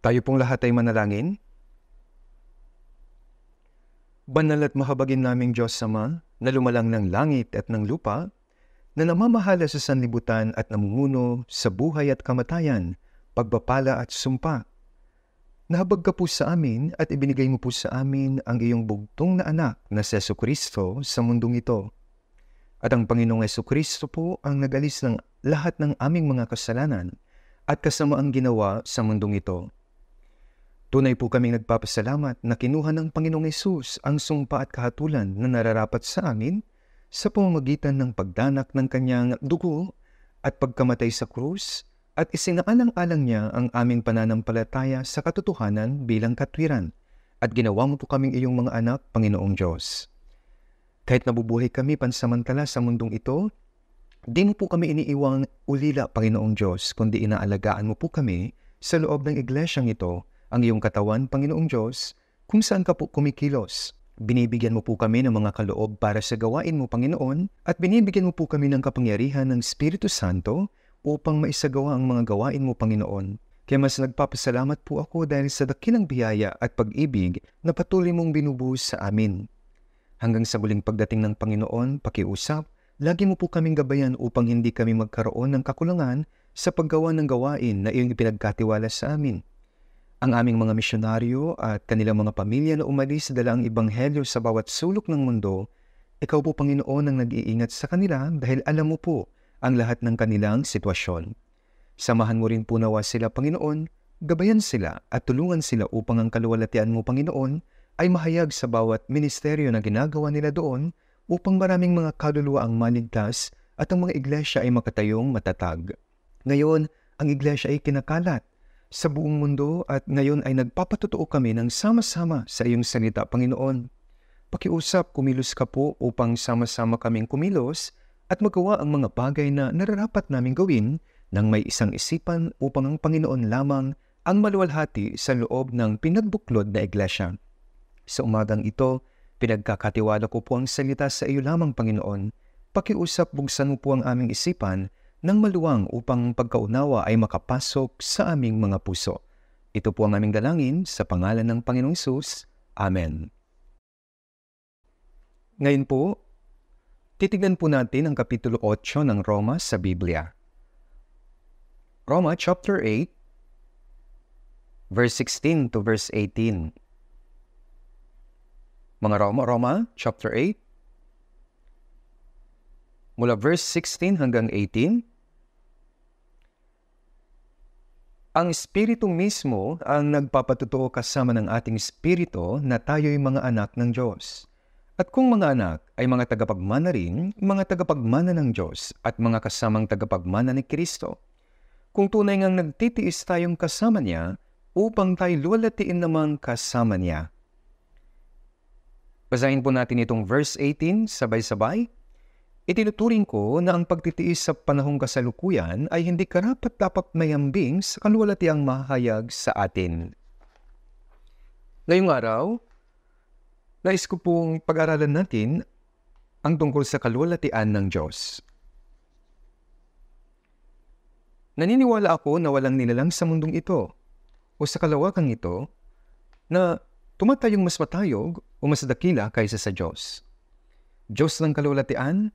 Tayo pong lahat ay manalangin. Banal at mahabagin naming Diyos Sama na lumalang ng langit at ng lupa, na namamahala sa sanlibutan at namumuno sa buhay at kamatayan, pagbapala at sumpa. Nahabag ka po sa amin at ibinigay mo po sa amin ang iyong bugtong na anak na si Yeso Kristo sa mundong ito. At ang Panginoong Yeso Kristo po ang nagalis ng lahat ng aming mga kasalanan at kasamaang ginawa sa mundong ito Tunay po kaming nagpapasalamat na kinuha ng Panginoong Yesus ang sumpa at kahatulan na nararapat sa amin sa pamamagitan ng pagdanak ng kanyang dugo at pagkamatay sa krus at isinaalang-alang niya ang aming pananampalataya sa katotohanan bilang katwiran at ginawa mo po kaming iyong mga anak, Panginoong Diyos. Kahit nabubuhay kami pansamantala sa mundong ito, di mo po kami iniiwang ulila, Panginoong Diyos, kundi inaalagaan mo po kami sa loob ng iglesyang ito ang iyong katawan, Panginoong Diyos, kung saan ka po kumikilos. Binibigyan mo po kami ng mga kaloob para sa gawain mo, Panginoon, at binibigyan mo po kami ng kapangyarihan ng Espiritu Santo upang maisagawa ang mga gawain mo, Panginoon. Kaya mas nagpapasalamat po ako dahil sa dakilang biyaya at pag-ibig na patuloy mong binubuhos sa amin. Hanggang sa muling pagdating ng Panginoon, pakiusap, lagi mo po kaming gabayan upang hindi kami magkaroon ng kakulangan sa paggawa ng gawain na iyong ipinagkatiwala sa amin. Ang aming mga misyonaryo at kanilang mga pamilya na umalis dala ang ebanghelyo sa bawat sulok ng mundo, ikaw po Panginoon ang nag-iingat sa kanila dahil alam mo po ang lahat ng kanilang sitwasyon. Samahan mo rin po nawa sila Panginoon, gabayan sila at tulungan sila upang ang kaluwalatian mo Panginoon ay mahayag sa bawat ministeryo na ginagawa nila doon upang maraming mga kaluluwa ang maligtas at ang mga iglesia ay makatayong matatag. Ngayon, ang iglesia ay kinakalat sa buong mundo at ngayon ay nagpapatotoo kami ng sama-sama sa iyong salita, Panginoon. Pakiusap, kumilos ka po upang sama-sama kaming kumilos at magawa ang mga bagay na nararapat naming gawin nang may isang isipan upang ang Panginoon lamang ang maluwalhati sa loob ng pinagbuklod na iglesia. Sa umagang ito, pinagkakatiwala ko po ang salita sa iyo lamang, Panginoon. Pakiusap buksan mo po ang aming isipan ng maluwang upang pagkaunawa ay makapasok sa aming mga puso. Ito po ang aming dalangin sa pangalan ng Panginoong Isus. Amen. Ngayon po, titignan po natin ang Kapitulo 8 ng Roma sa Biblia. Roma chapter 8, verse 16 to verse 18. Mga Roma, Roma chapter 8, mula verse 16 hanggang 18, Ang Espiritu mismo ang nagpapatutuo kasama ng ating Espiritu na tayo'y mga anak ng Diyos. At kung mga anak ay mga tagapagmana rin, mga tagapagmana ng Diyos at mga kasamang tagapagmana ni Kristo. Kung tunay ngang nagtitiis tayong kasama niya, upang tayo lulatiin naman kasama niya. Basahin po natin itong verse 18 sabay-sabay Itinuturing ko na ang pagtitiis sa panahong kasalukuyan ay hindi karapat dapat mayambing sa kaluwalatiang mahayag sa atin. Ngayong araw, nais ko pong pag-aralan natin ang tungkol sa kaluwalatian ng Diyos. Naniniwala ako na walang nilalang sa mundong ito o sa kalawakang ito na tumatayong mas matayog o mas dakila kaysa sa Diyos. Diyos ng kaluwalatian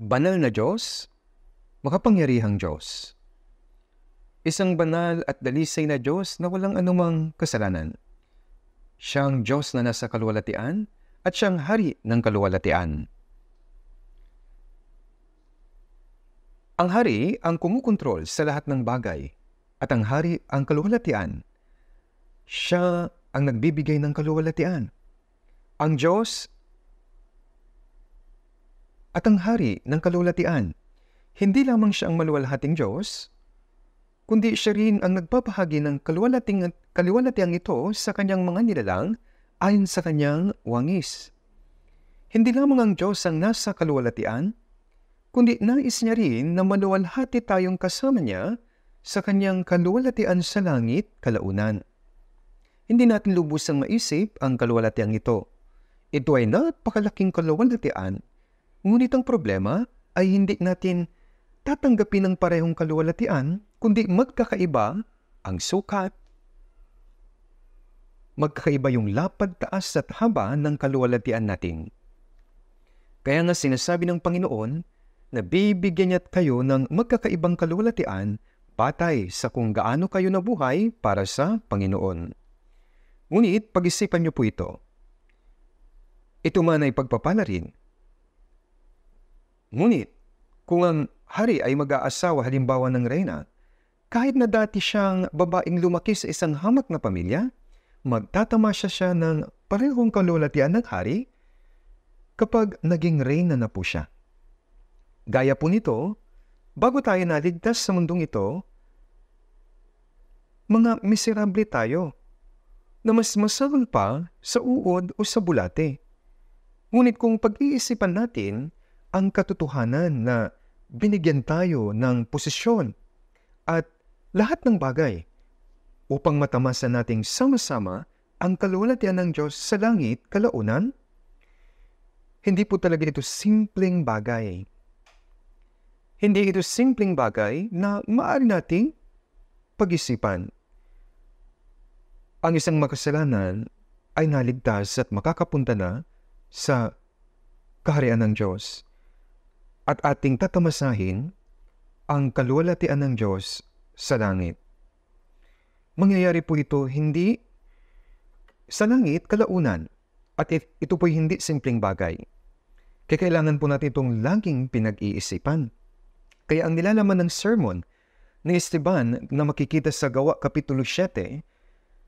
banal na Diyos, makapangyarihang Diyos. Isang banal at dalisay na Diyos na walang anumang kasalanan. Siyang Diyos na nasa kaluwalatian at siyang hari ng kaluwalatian. Ang hari ang kumukontrol sa lahat ng bagay at ang hari ang kaluwalatian. Siya ang nagbibigay ng kaluwalatian. Ang Diyos at ang hari ng kalulatian. Hindi lamang siya ang maluwalhating Diyos, kundi siya rin ang nagpapahagi ng kaluwalating kaliwalatiang ito sa kanyang mga nilalang ayon sa kanyang wangis. Hindi lamang ang Diyos ang nasa kaluwalatian, kundi nais niya rin na maluwalhati tayong kasama niya sa kanyang kaluwalatian sa langit kalaunan. Hindi natin lubos ang maisip ang kaluwalatiang ito. Ito ay napakalaking kaluwalatian Ngunit ang problema ay hindi natin tatanggapin ang parehong kaluwalhatian kundi magkakaiba ang sukat. Magkakaiba yung lapad, taas at haba ng kaluwalhatian natin. Kaya nga sinasabi ng Panginoon na bibigyan niya kayo ng magkakaibang kaluwalhatian batay sa kung gaano kayo nabuhay para sa Panginoon. Ngunit pag-isipan niyo po ito. Ito man ay pagpapala rin Ngunit, kung ang hari ay mag-aasawa halimbawa ng reyna, kahit na dati siyang babaeng lumaki sa isang hamak na pamilya, magtatamasa siya ng parehong kalulatian ng hari kapag naging reyna na po siya. Gaya po nito, bago tayo naligtas sa mundong ito, mga miserable tayo na mas masarol pa sa uod o sa bulate. Ngunit kung pag-iisipan natin ang katotohanan na binigyan tayo ng posisyon at lahat ng bagay upang matamasa nating sama-sama ang kalulatian ng Diyos sa langit kalaunan? Hindi po talaga ito simpleng bagay. Hindi ito simpleng bagay na maaari nating pag-isipan. Ang isang makasalanan ay naligtas at makakapunta na sa kaharian ng Diyos at ating tatamasahin ang kaluwalhatian ng Diyos sa langit. Mangyayari po ito hindi sa langit kalaunan at ito po hindi simpleng bagay. Kaya kailangan po natin itong laging pinag-iisipan. Kaya ang nilalaman ng sermon ni Esteban na makikita sa Gawa Kapitulo 7,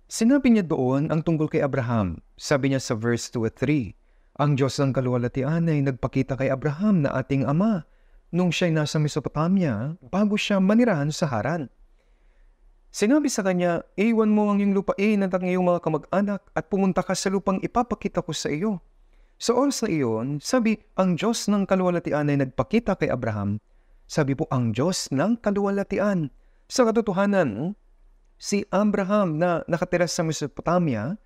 sinabi niya doon ang tungkol kay Abraham. Sabi niya sa verse 2 at 3, ang Diyos ng kaluwalhatian ay nagpakita kay Abraham na ating ama nung siya'y nasa Mesopotamia bago siya manirahan sa Haran. Sinabi sa kanya, Iwan mo ang iyong lupain at ang iyong mga kamag-anak at pumunta ka sa lupang ipapakita ko sa iyo. Sa oras na iyon, sabi, ang Diyos ng kaluwalhatian ay nagpakita kay Abraham. Sabi po, ang Diyos ng kaluwalhatian. Sa katotohanan, si Abraham na nakatira sa Mesopotamia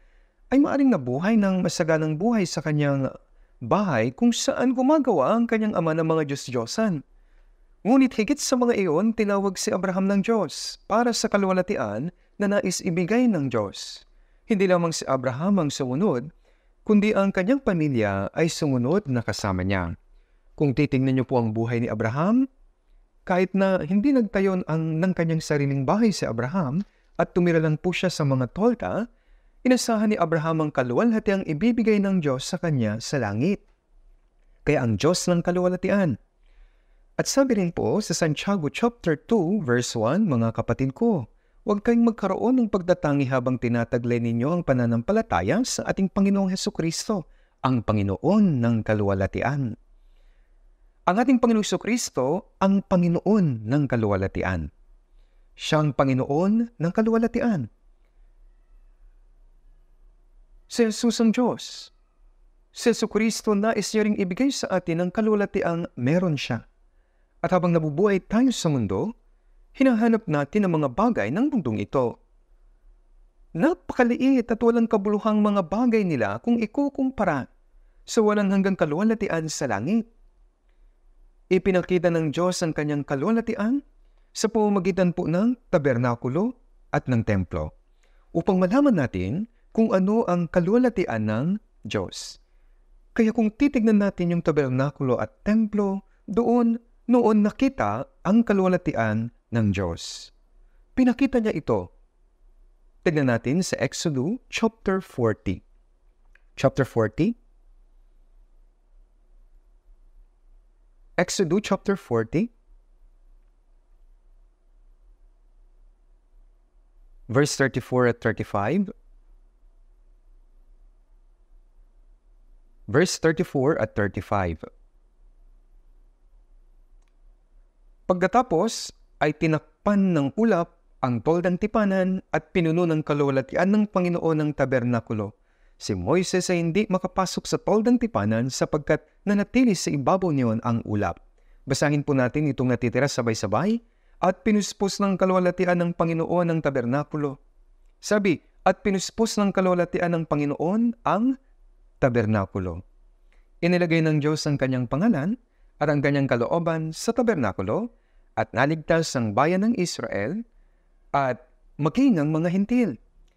ay maaring nabuhay ng masaganang buhay sa kanyang bahay kung saan gumagawa ang kanyang ama ng mga Diyos-Diyosan. Ngunit higit sa mga iyon, tinawag si Abraham ng Diyos para sa kalwalatian na nais ibigay ng Diyos. Hindi lamang si Abraham ang sumunod, kundi ang kanyang pamilya ay sumunod na kasama niya. Kung titingnan niyo po ang buhay ni Abraham, kahit na hindi nagtayon ang ng kanyang sariling bahay si Abraham at tumira lang po siya sa mga tolta, Inasahan ni Abraham ang kaluwalhatiang ibibigay ng Diyos sa kanya sa langit. Kaya ang Diyos ng kaluwalhatian. At sabi rin po sa Santiago chapter 2 verse 1, mga kapatid ko, huwag kayong magkaroon ng pagdatangi habang tinataglay ninyo ang pananampalataya sa ating Panginoong Heso Kristo, ang Panginoon ng kaluwalhatian. Ang ating Panginoong Heso Kristo, ang Panginoon ng kaluwalhatian. Siyang Panginoon ng kaluwalhatian sa susang Diyos. Si Yesu Kristo nais niya ring ibigay sa atin ang kalulatiang meron siya. At habang nabubuhay tayo sa mundo, hinahanap natin ang mga bagay ng mundong ito. Napakaliit at walang kabuluhang mga bagay nila kung ikukumpara sa walang hanggang kalulatian sa langit. Ipinakita ng Diyos ang kanyang kalulatian sa pamamagitan po ng tabernakulo at ng templo upang malaman natin kung ano ang kalulatian ng Diyos. Kaya kung titignan natin yung tabernakulo at templo, doon noon nakita ang kalulatian ng Diyos. Pinakita niya ito. Tignan natin sa Exodus chapter 40. Chapter 40. Exodus chapter 40. Verse 34 at 35. verse 34 at 35. Pagkatapos ay tinakpan ng ulap ang toldan tipanan at pinuno ng kalulatian ng Panginoon ng tabernakulo. Si Moises ay hindi makapasok sa toldan tipanan sapagkat nanatili sa ibabaw niyon ang ulap. Basahin po natin itong natitira sabay-sabay at pinuspos ng kalulatian ng Panginoon ng tabernakulo. Sabi, at pinuspos ng kalulatian ng Panginoon ang tabernakulo. Inilagay ng Diyos ang kanyang pangalan at ang kanyang kalooban sa tabernakulo at naligtas ang bayan ng Israel at maging makingang mga hintil.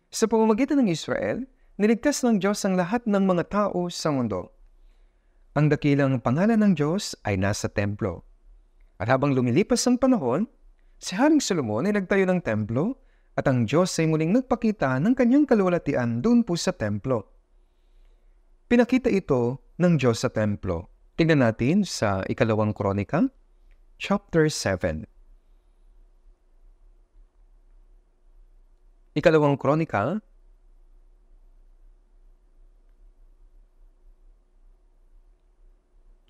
Sa pamamagitan ng Israel, niligtas ng Diyos ang lahat ng mga tao sa mundo. Ang dakilang pangalan ng Diyos ay nasa templo. At habang lumilipas ang panahon, si Haring Solomon ay nagtayo ng templo at ang Diyos ay muling nagpakita ng kanyang kaluwalatian doon po sa templo. Pinakita ito ng Diyos sa templo. Tingnan natin sa ikalawang kronika, chapter 7. Ikalawang kronika,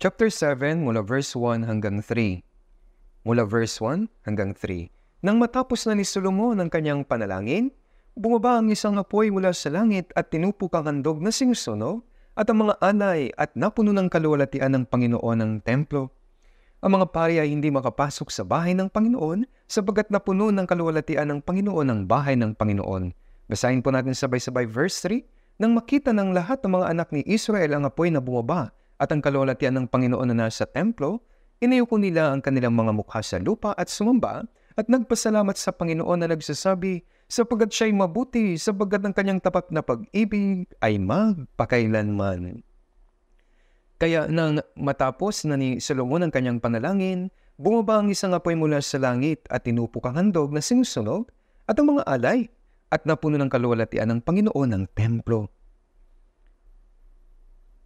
chapter 7 mula verse 1 hanggang 3. Mula verse 1 hanggang 3. Nang matapos na ni Solomon ang kanyang panalangin, bumaba ang isang apoy mula sa langit at tinupok ang handog na singsono at ang mga anay at napuno ng kaluwalatian ng Panginoon ng templo. Ang mga pari ay hindi makapasok sa bahay ng Panginoon sabagat napuno ng kaluwalatian ng Panginoon ang bahay ng Panginoon. Basahin po natin sabay-sabay verse 3, Nang makita ng lahat ng mga anak ni Israel ang apoy na bumaba at ang kaluwalatian ng Panginoon na nasa templo, inayuko nila ang kanilang mga mukha sa lupa at sumamba at nagpasalamat sa Panginoon na nagsasabi, sapagat siya'y mabuti, sapagat ang kanyang tapat na pag-ibig ay magpakailanman. Kaya nang matapos na ni Solomon ang kanyang panalangin, bumaba ang isang apoy mula sa langit at tinupok ang handog na sinusunog at ang mga alay at napuno ng kalulatian ng Panginoon ng templo.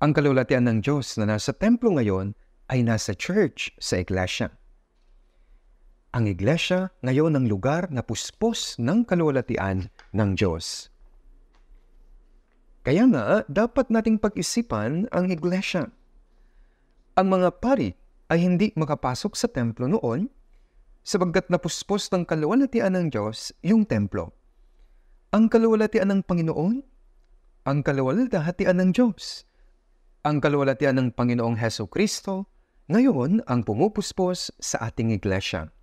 Ang kalulatian ng Diyos na nasa templo ngayon ay nasa church sa iglesia ang iglesia ngayon ang lugar na puspos ng kaluwalhatian ng Diyos. Kaya nga, dapat nating pag-isipan ang iglesia. Ang mga pari ay hindi makapasok sa templo noon sabagkat napuspos ng kaluwalhatian ng Diyos yung templo. Ang kaluwalhatian ng Panginoon, ang kaluwalhatian ng Diyos, ang kaluwalhatian ng Panginoong Heso Kristo, ngayon ang pumupuspos sa ating iglesia.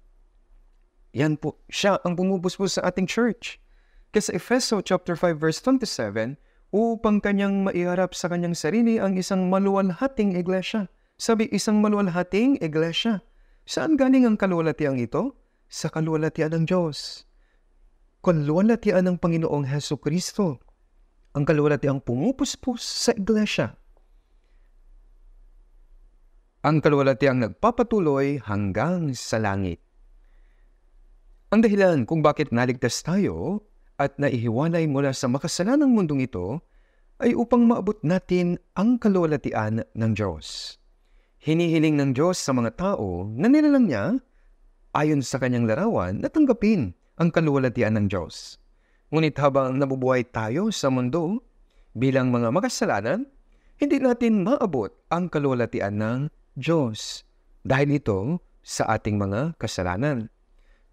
Yan po, siya ang bumubuspos sa ating church. Kasi Efeso chapter 5 verse 27, upang kanyang maiharap sa kanyang sarili ang isang maluwalhating iglesia. Sabi, isang maluwalhating iglesia. Saan galing ang kaluwalhatian ito? Sa kaluwalhatian ng Diyos. Kaluwalhatian ng Panginoong Heso Kristo. Ang kaluwalhatiang pumupuspos sa iglesia. Ang kaluwalhatiang nagpapatuloy hanggang sa langit. Ang dahilan kung bakit naligtas tayo at naihiwalay mula sa makasalanang mundong ito ay upang maabot natin ang kaluwalhatian ng Diyos. Hinihiling ng Diyos sa mga tao na nilalang niya, ayon sa kanyang larawan, na tanggapin ang kaluwalhatian ng Diyos. Ngunit habang nabubuhay tayo sa mundo, bilang mga makasalanan, hindi natin maabot ang kaluwalhatian ng Diyos dahil ito sa ating mga kasalanan.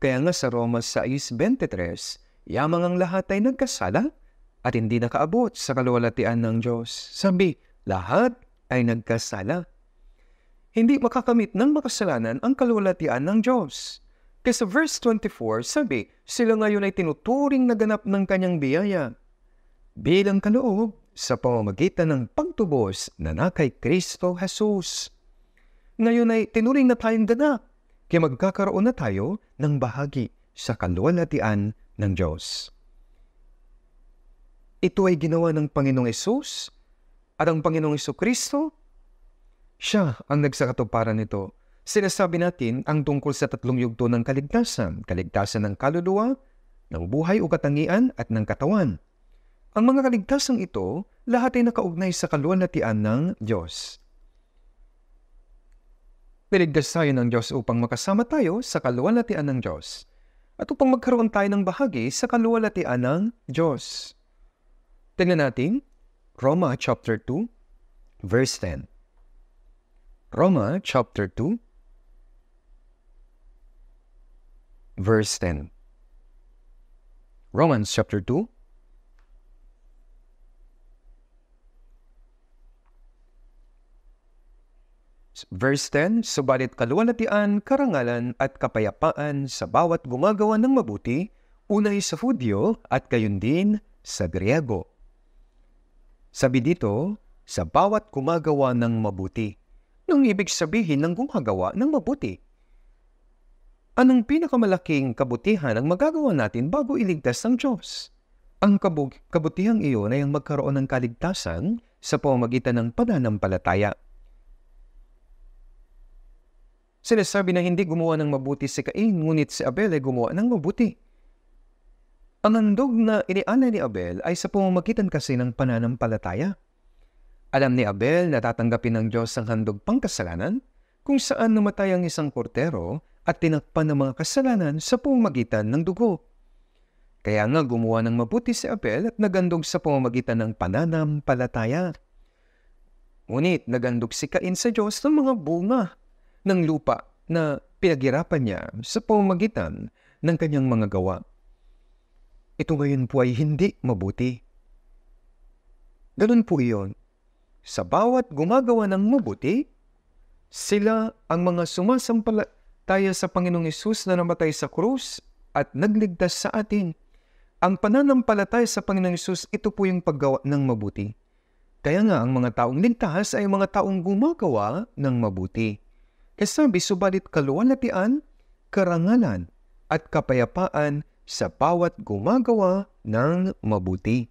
Kaya nga sa Roma 6.23, yamang ang lahat ay nagkasala at hindi nakaabot sa kaluwalatian ng Diyos. Sabi, lahat ay nagkasala. Hindi makakamit ng makasalanan ang kaluwalatian ng Diyos. Kasi verse 24, sabi, sila ngayon ay tinuturing na ganap ng kanyang biyaya. Bilang kaloob sa pamamagitan ng pagtubos na na kay Kristo Jesus. Ngayon ay tinuring na tayong ganap kaya magkakaroon na tayo ng bahagi sa kalwalhatian ng Diyos. Ito ay ginawa ng Panginoong Isus at ang Panginoong Iso Kristo, siya ang nagsakatuparan nito. Sinasabi natin ang tungkol sa tatlong yugto ng kaligtasan, kaligtasan ng kaluluwa, ng buhay o katangian at ng katawan. Ang mga kaligtasang ito, lahat ay nakaugnay sa kaluwalhatian ng Diyos. Niligtas tayo ng Diyos upang makasama tayo sa kaluwalhatian ng Diyos at upang magkaroon tayo ng bahagi sa kaluwalhatian ng Diyos. Tingnan natin Roma chapter 2 verse 10. Roma chapter 2 verse 10. Romans chapter 2 Verse 10, Subalit kaluwalhatian, karangalan at kapayapaan sa bawat gumagawa ng mabuti, unay sa Hudyo at gayon din sa Griego. Sabi dito, sa bawat gumagawa ng mabuti, nung ibig sabihin ng gumagawa ng mabuti. Anong pinakamalaking kabutihan ang magagawa natin bago iligtas ng Diyos? Ang kabutihang iyon ay ang magkaroon ng kaligtasan sa pamamagitan ng pananampalataya. Sinasabi na hindi gumawa ng mabuti si Cain, ngunit si Abel ay gumawa ng mabuti. Ang handog na inialay ni Abel ay sa pumamagitan kasi ng pananampalataya. Alam ni Abel na tatanggapin ng Diyos ang handog pangkasalanan kung saan namatay ang isang kortero at tinakpan ng mga kasalanan sa pumamagitan ng dugo. Kaya nga gumawa ng mabuti si Abel at nagandog sa pamamagitan ng pananampalataya. Ngunit nagandog si Cain sa Diyos ng mga bunga ng lupa na pinaghirapan niya sa pamamagitan ng kanyang mga gawa. Ito ngayon po ay hindi mabuti. Ganun po iyon. Sa bawat gumagawa ng mabuti, sila ang mga sumasampalataya sa Panginoong Isus na namatay sa krus at nagligtas sa atin. Ang pananampalataya sa Panginoong Isus, ito po yung paggawa ng mabuti. Kaya nga ang mga taong ligtas ay mga taong gumagawa ng mabuti. E sabi, subalit kaluwalhatian, karangalan at kapayapaan sa bawat gumagawa ng mabuti.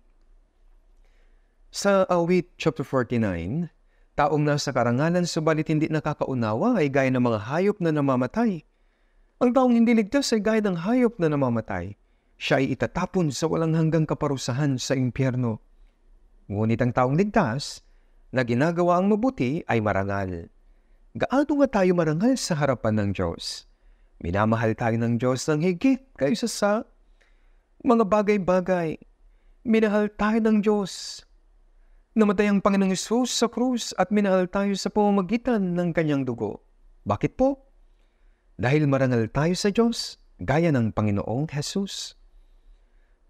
Sa awit chapter 49, taong nasa karangalan subalit hindi nakakaunawa ay gaya ng mga hayop na namamatay. Ang taong hindi ligtas ay gaya ng hayop na namamatay. Siya ay itatapon sa walang hanggang kaparusahan sa impyerno. Ngunit ang taong ligtas na ginagawa ang mabuti ay marangal gaano nga tayo marangal sa harapan ng Diyos? Minamahal tayo ng Diyos ng higit kaysa sa mga bagay-bagay. Minahal tayo ng Diyos. Namatay ang Panginoong Isus sa krus at minahal tayo sa pamamagitan ng kanyang dugo. Bakit po? Dahil marangal tayo sa Diyos, gaya ng Panginoong Jesus.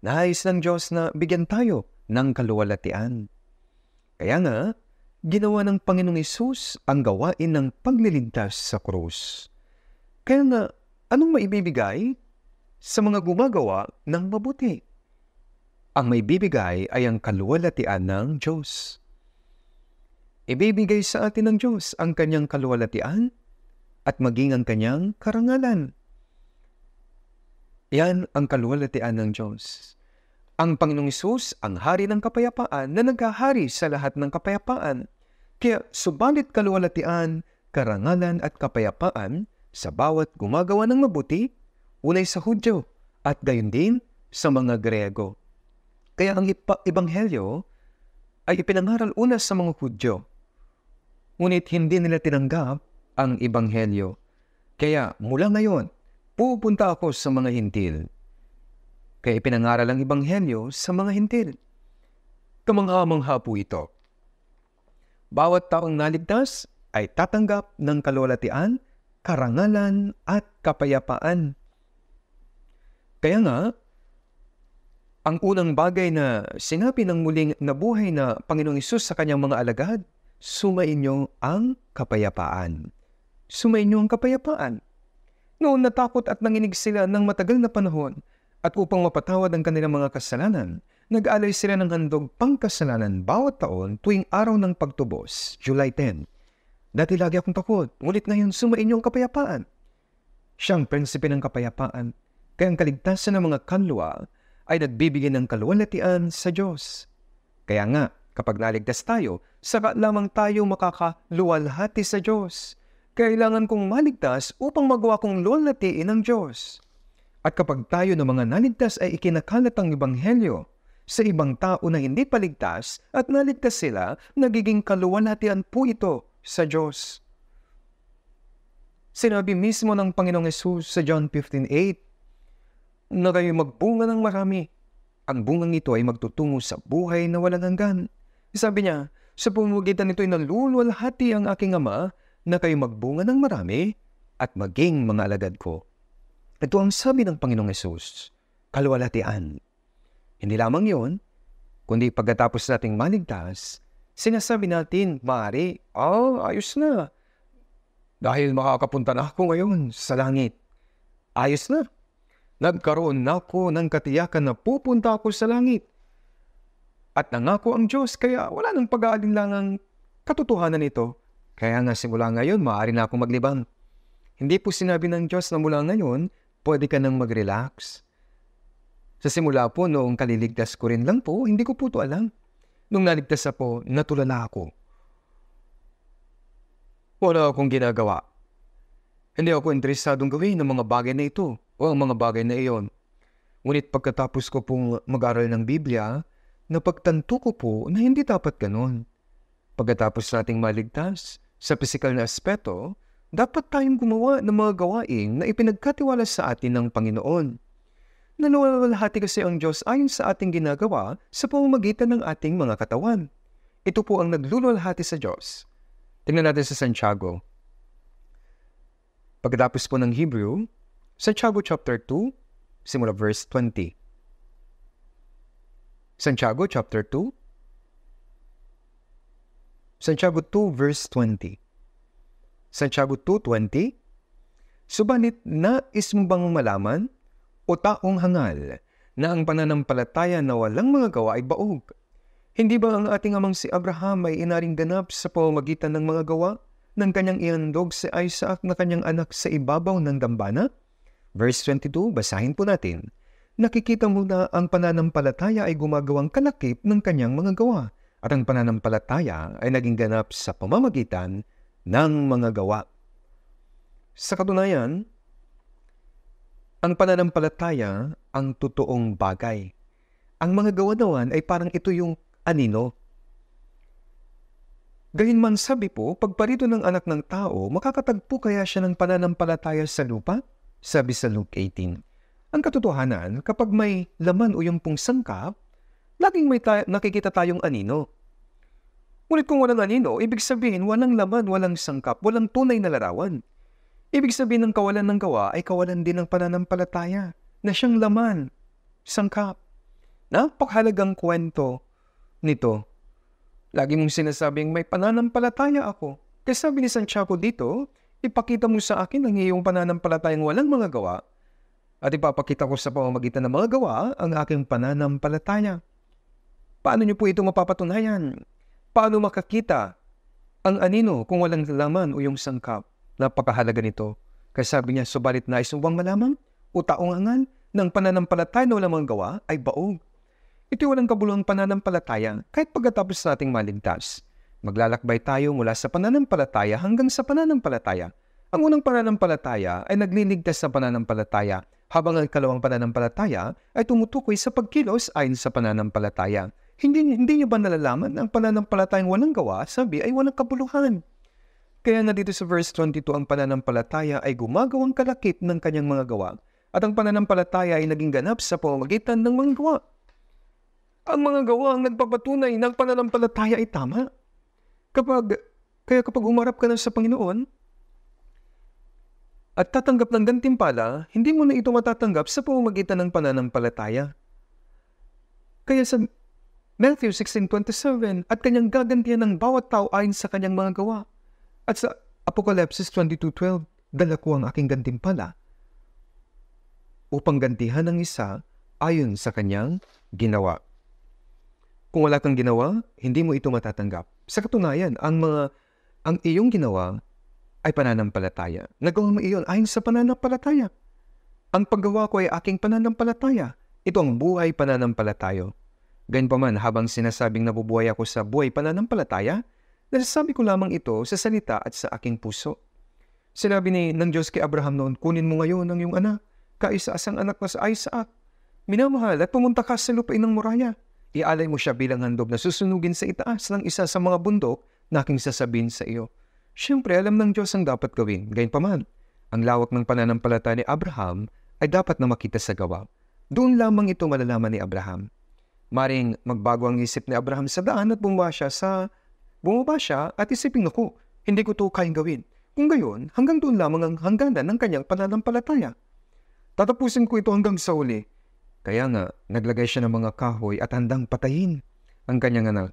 Nais ng Diyos na bigyan tayo ng kaluwalatian. Kaya nga, ginawa ng Panginoong Isus ang gawain ng pagliligtas sa krus. Kaya nga, anong maibibigay sa mga gumagawa ng mabuti? Ang maibibigay ay ang kaluwalatian ng Diyos. Ibibigay sa atin ng Diyos ang kanyang kaluwalatian at maging ang kanyang karangalan. Yan ang kaluwalatian ng Diyos. Ang Panginoong Isus ang hari ng kapayapaan na nagkahari sa lahat ng kapayapaan. Kaya subalit kaluwalatian, karangalan at kapayapaan sa bawat gumagawa ng mabuti, unay sa Hudyo at gayon din sa mga Grego. Kaya ang Ebanghelyo ay ipinangaral una sa mga Hudyo, ngunit hindi nila tinanggap ang Ebanghelyo. Kaya mula ngayon, pupunta ako sa mga Hintil kaya ipinangaral ang Ebanghelyo sa mga hintil. Kamangha-mangha po ito. Bawat taong naligtas ay tatanggap ng kalolatian, karangalan at kapayapaan. Kaya nga, ang unang bagay na sinabi ng muling nabuhay na Panginoong Isus sa kanyang mga alagad, sumainyo ang kapayapaan. Sumainyo ang kapayapaan. Noon natakot at nanginig sila ng matagal na panahon at upang mapatawad ang kanilang mga kasalanan, nag-alay sila ng handog pangkasalanan bawat taon tuwing araw ng pagtubos, July 10. Dati lagi akong takot, ngunit ngayon sumain ang kapayapaan. Siyang prinsipe ng kapayapaan, kaya ang kaligtasan ng mga kalwa ay nagbibigay ng kaluwalhatian sa Diyos. Kaya nga, kapag naligtas tayo, saka lamang tayo makakaluwalhati sa Diyos. Kailangan kong maligtas upang magawa kong luwalhatiin ng Diyos. At kapag tayo ng mga naligtas ay ikinakalat ang Ebanghelyo sa ibang tao na hindi paligtas at naligtas sila, nagiging kaluwalhatian po ito sa Diyos. Sinabi mismo ng Panginoong Yesus sa John 15.8 na kayo magbunga ng marami. Ang bungang ito ay magtutungo sa buhay na walang hanggan. Sabi niya, sa pumugitan nito ay nalulwalhati ang aking ama na kayo magbunga ng marami at maging mga alagad ko. Ito ang sabi ng Panginoong Yesus, kalwalatian. Hindi lamang yon, kundi pagkatapos nating maligtas, sinasabi natin, Mari, oh, ayos na. Dahil makakapunta na ako ngayon sa langit. Ayos na. Nagkaroon na ako ng katiyakan na pupunta ako sa langit. At nangako ang Diyos, kaya wala nang pag-aalinlangang katotohanan ito. Kaya nga simula ngayon, maaari na akong maglibang. Hindi po sinabi ng Diyos na mula ngayon, Pwede ka nang mag-relax. Sa simula po, noong kaliligtas ko rin lang po, hindi ko po to alam. Nung naligtas na po, natulala ako. Wala akong ginagawa. Hindi ako interesadong gawin ng mga bagay na ito o ang mga bagay na iyon. Ngunit pagkatapos ko pong mag-aral ng Biblia, napagtanto ko po na hindi dapat ganon. Pagkatapos nating maligtas, sa physical na aspeto, dapat tayong gumawa ng mga gawain na ipinagkatiwala sa atin ng Panginoon. Nanawalahati kasi ang Diyos ayon sa ating ginagawa sa pamamagitan ng ating mga katawan. Ito po ang naglululahati sa Diyos. Tingnan natin sa Santiago. Pagkatapos po ng Hebrew, Santiago chapter 2, simula verse 20. Santiago chapter 2, Santiago 2 verse 20. Santiago 2.20 Subanit na mo bang malaman o taong hangal na ang pananampalataya na walang mga gawa ay baog? Hindi ba ang ating amang si Abraham ay inaring ganap sa pamamagitan ng mga gawa ng kanyang iandog si Isaac na kanyang anak sa ibabaw ng dambana? Verse 22, basahin po natin. Nakikita mo na ang pananampalataya ay gumagawang kalakip ng kanyang mga gawa at ang pananampalataya ay naging ganap sa pamamagitan ng mga gawa. Sa katunayan, ang pananampalataya ang totoong bagay. Ang mga gawa naman ay parang ito yung anino. Gayunman sabi po, pagparito ng anak ng tao, makakatagpo kaya siya ng pananampalataya sa lupa? Sabi sa Luke 18. Ang katotohanan, kapag may laman o yung pong sangkap, laging may ta- nakikita tayong anino. Ngunit kung walang anino, ibig sabihin walang laman, walang sangkap, walang tunay na larawan. Ibig sabihin ng kawalan ng gawa ay kawalan din ng pananampalataya na siyang laman, sangkap. Napakahalagang kwento nito. Lagi mong sinasabing may pananampalataya ako. Kasi sabi ni Santiago dito, ipakita mo sa akin ang iyong pananampalatayang walang mga gawa at ipapakita ko sa pamamagitan ng mga gawa ang aking pananampalataya. Paano niyo po ito mapapatunayan? Paano makakita ang anino kung walang laman o yung sangkap? Napakahalaga nito. Kaya sabi niya, subalit nais mo bang malaman o taong angal ng pananampalataya na walang gawa ay baog. Ito'y walang kabuluhang pananampalataya kahit pagkatapos nating maligtas. Maglalakbay tayo mula sa pananampalataya hanggang sa pananampalataya. Ang unang pananampalataya ay nagliligtas sa pananampalataya habang ang kalawang pananampalataya ay tumutukoy sa pagkilos ayon sa pananampalataya. Hindi, hindi niyo ba nalalaman ang pananampalatayang walang gawa, sabi, ay walang kabuluhan? Kaya na dito sa verse 22, ang pananampalataya ay gumagawang kalakip ng kanyang mga gawa, at ang pananampalataya ay naging ganap sa pamamagitan ng mga gawa. Ang mga gawa ang nagpapatunay ng pananampalataya ay tama. Kapag, kaya kapag umarap ka na sa Panginoon, at tatanggap ng gantimpala, hindi mo na ito matatanggap sa pamamagitan ng pananampalataya. Kaya sa Matthew 16.27 at kanyang gagantihan ng bawat tao ayon sa kanyang mga gawa. At sa Apocalypse 22.12, dala ko ang aking gantimpala upang gantihan ng isa ayon sa kanyang ginawa. Kung wala kang ginawa, hindi mo ito matatanggap. Sa katunayan, ang mga ang iyong ginawa ay pananampalataya. Nagawa mo iyon ayon sa pananampalataya. Ang paggawa ko ay aking pananampalataya. Ito ang buhay pananampalatayo Gayunpaman, habang sinasabing nabubuhay ako sa buhay pananampalataya, nasasabi ko lamang ito sa salita at sa aking puso. Sinabi ni ng Diyos kay Abraham noon, kunin mo ngayon ang iyong anak, kaisa-asang anak na sa Isaac. Minamahal at pumunta ka sa lupain ng Moraya. Ialay mo siya bilang handog na susunugin sa itaas ng isa sa mga bundok na aking sasabihin sa iyo. Siyempre, alam ng Diyos ang dapat gawin. Gayunpaman, ang lawak ng pananampalataya ni Abraham ay dapat na makita sa gawa. Doon lamang ito malalaman ni Abraham Maring magbago ang isip ni Abraham sa daan at bumaba siya sa bumaba siya at isipin naku, hindi ko to kayang gawin. Kung gayon, hanggang doon lamang ang hangganan ng kanyang pananampalataya. Tatapusin ko ito hanggang sa uli. Kaya nga, naglagay siya ng mga kahoy at handang patayin ang kanyang anak.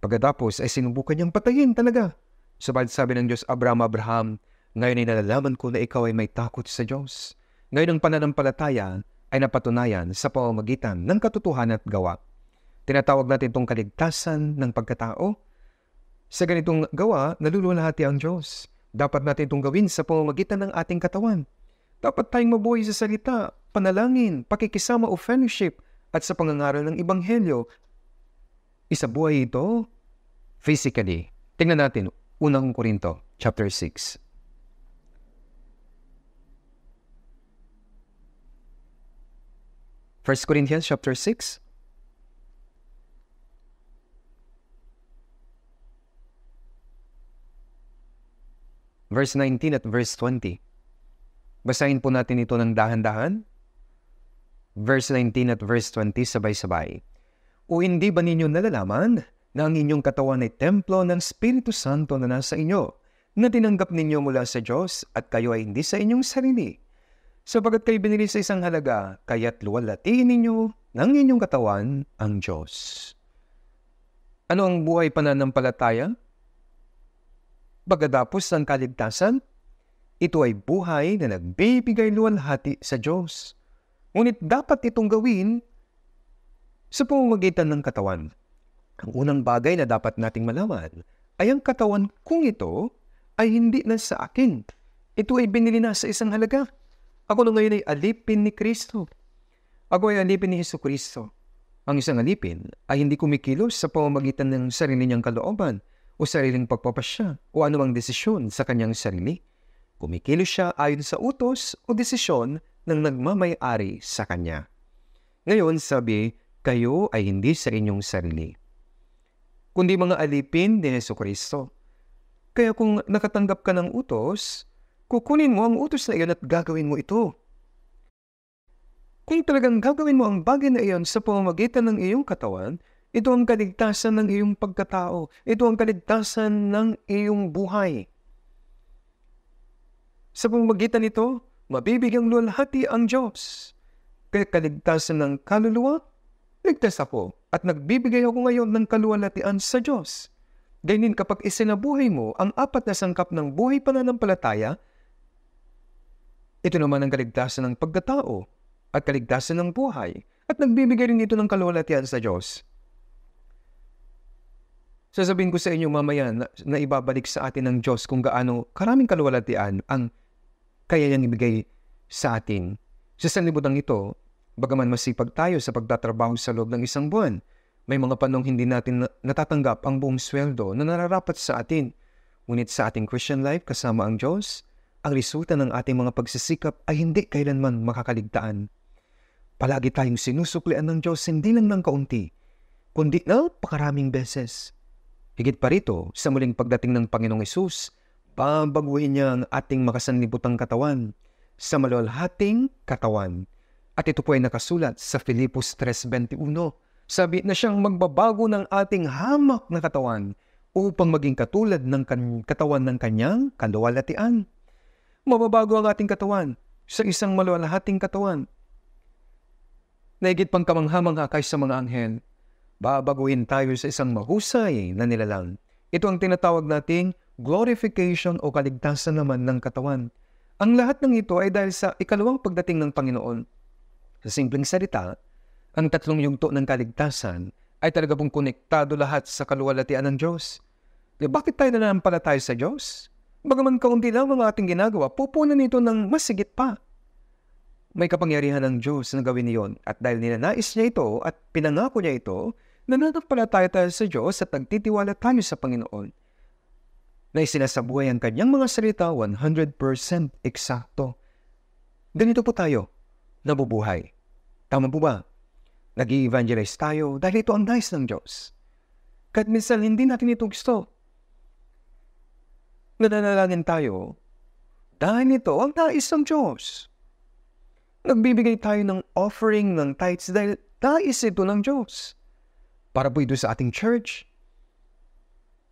Pagkatapos ay sinubukan niyang patayin talaga. Sabalit sabi ng Diyos, Abraham, Abraham, ngayon ay nalalaman ko na ikaw ay may takot sa Diyos. Ngayon ang pananampalataya ay napatunayan sa pamamagitan ng katotohanan at gawa. Tinatawag natin itong kaligtasan ng pagkatao. Sa ganitong gawa, nalululahati ang Diyos. Dapat natin itong gawin sa pamamagitan ng ating katawan. Dapat tayong mabuhay sa salita, panalangin, pakikisama o fellowship at sa pangangaral ng Ibanghelyo. Isa buhay ito physically. Tingnan natin, unang Korinto, chapter 6. 1 Corinthians chapter 6. Verse 19 at verse 20. Basahin po natin ito ng dahan-dahan. Verse 19 at verse 20 sabay-sabay. O hindi ba ninyo nalalaman na ang inyong katawan ay templo ng Espiritu Santo na nasa inyo, na tinanggap ninyo mula sa Diyos at kayo ay hindi sa inyong sarili? Sabagat kayo binili sa isang halaga, kaya't luwalatiin ninyo ng inyong katawan ang Diyos. Ano ang buhay pananampalataya? Bagadapos ang kaligtasan, ito ay buhay na nagbibigay luwalhati sa Diyos. Ngunit dapat itong gawin sa pamamagitan ng katawan. Ang unang bagay na dapat nating malaman ay ang katawan kung ito ay hindi na sa akin. Ito ay binili na sa isang halaga ako na ngayon ay alipin ni Kristo. Ako ay alipin ni Heso Kristo. Ang isang alipin ay hindi kumikilos sa pamamagitan ng sarili niyang kalooban o sariling pagpapasya o anumang desisyon sa kanyang sarili. Kumikilos siya ayon sa utos o desisyon ng nagmamayari sa kanya. Ngayon sabi, kayo ay hindi sa inyong sarili, kundi mga alipin ni Yeso Kristo. Kaya kung nakatanggap ka ng utos, kukunin mo ang utos na iyon at gagawin mo ito. Kung talagang gagawin mo ang bagay na iyon sa pamamagitan ng iyong katawan, ito ang kaligtasan ng iyong pagkatao. Ito ang kaligtasan ng iyong buhay. Sa pamamagitan nito, mabibigyang lulhati ang Diyos. Kaya kaligtasan ng kaluluwa, ligtas ako at nagbibigay ako ngayon ng kaluwalhatian sa Diyos. Gaynin kapag isinabuhay mo ang apat na sangkap ng buhay pananampalataya, ito naman ang kaligtasan ng pagkatao at kaligtasan ng buhay at nagbibigay rin ito ng kalulatian sa Diyos. Sasabihin ko sa inyo mamaya na, na ibabalik sa atin ng Diyos kung gaano karaming kalulatian ang kaya niyang ibigay sa atin. Sa sanlibutan ito, bagaman masipag tayo sa pagtatrabaho sa loob ng isang buwan, may mga panong hindi natin natatanggap ang buong sweldo na nararapat sa atin. Ngunit sa ating Christian life kasama ang Diyos, ang resulta ng ating mga pagsisikap ay hindi kailanman makakaligtaan. Palagi tayong sinusuklian ng Diyos hindi lang ng kaunti, kundi ng napakaraming beses. Higit pa rito, sa muling pagdating ng Panginoong Isus, babaguhin niya ang ating makasanlibutang katawan sa maluwalhating katawan. At ito po ay nakasulat sa Filipos 3.21. Sabi na siyang magbabago ng ating hamak na katawan upang maging katulad ng katawan ng kanyang kaluwalhatian mababago ang ating katawan sa isang malalahating katawan. Naigit pang kamanghamangha kaysa mga anghel, babaguhin tayo sa isang mahusay na nilalang. Ito ang tinatawag nating glorification o kaligtasan naman ng katawan. Ang lahat ng ito ay dahil sa ikalawang pagdating ng Panginoon. Sa simpleng salita, ang tatlong yugto ng kaligtasan ay talaga pong konektado lahat sa kaluwalhatian ng Diyos. Di, bakit tayo nanampalataya sa Diyos? Bagaman kaunti lang ang ating ginagawa, pupunan nito ng masigit pa. May kapangyarihan ng Diyos na gawin niyon at dahil ninanais niya ito at pinangako niya ito, nananampalataya tayo sa Diyos at nagtitiwala tayo sa Panginoon na isinasabuhay ang kanyang mga salita 100% eksakto. Ganito po tayo nabubuhay. Tama po ba? Nag-evangelize tayo dahil ito ang nais ng Diyos. Kahit minsan hindi natin ito gusto, nanalangin tayo dahil nito ang nais ng Diyos. Nagbibigay tayo ng offering ng tithes dahil nais ito ng Diyos. Para po ito sa ating church,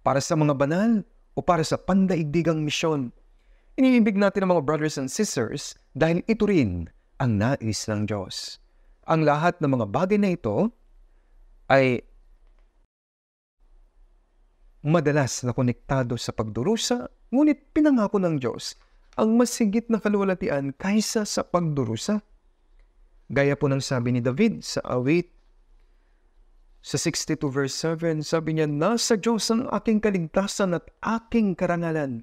para sa mga banal, o para sa pandaigdigang misyon. Iniibig natin ang mga brothers and sisters dahil ito rin ang nais ng Diyos. Ang lahat ng mga bagay na ito ay madalas na konektado sa pagdurusa Ngunit pinangako ng Diyos ang mas higit na kaluwalhatian kaysa sa pagdurusa. Gaya po ng sabi ni David sa awit sa 62 verse 7, sabi niya, Nasa Diyos ang aking kaligtasan at aking karangalan.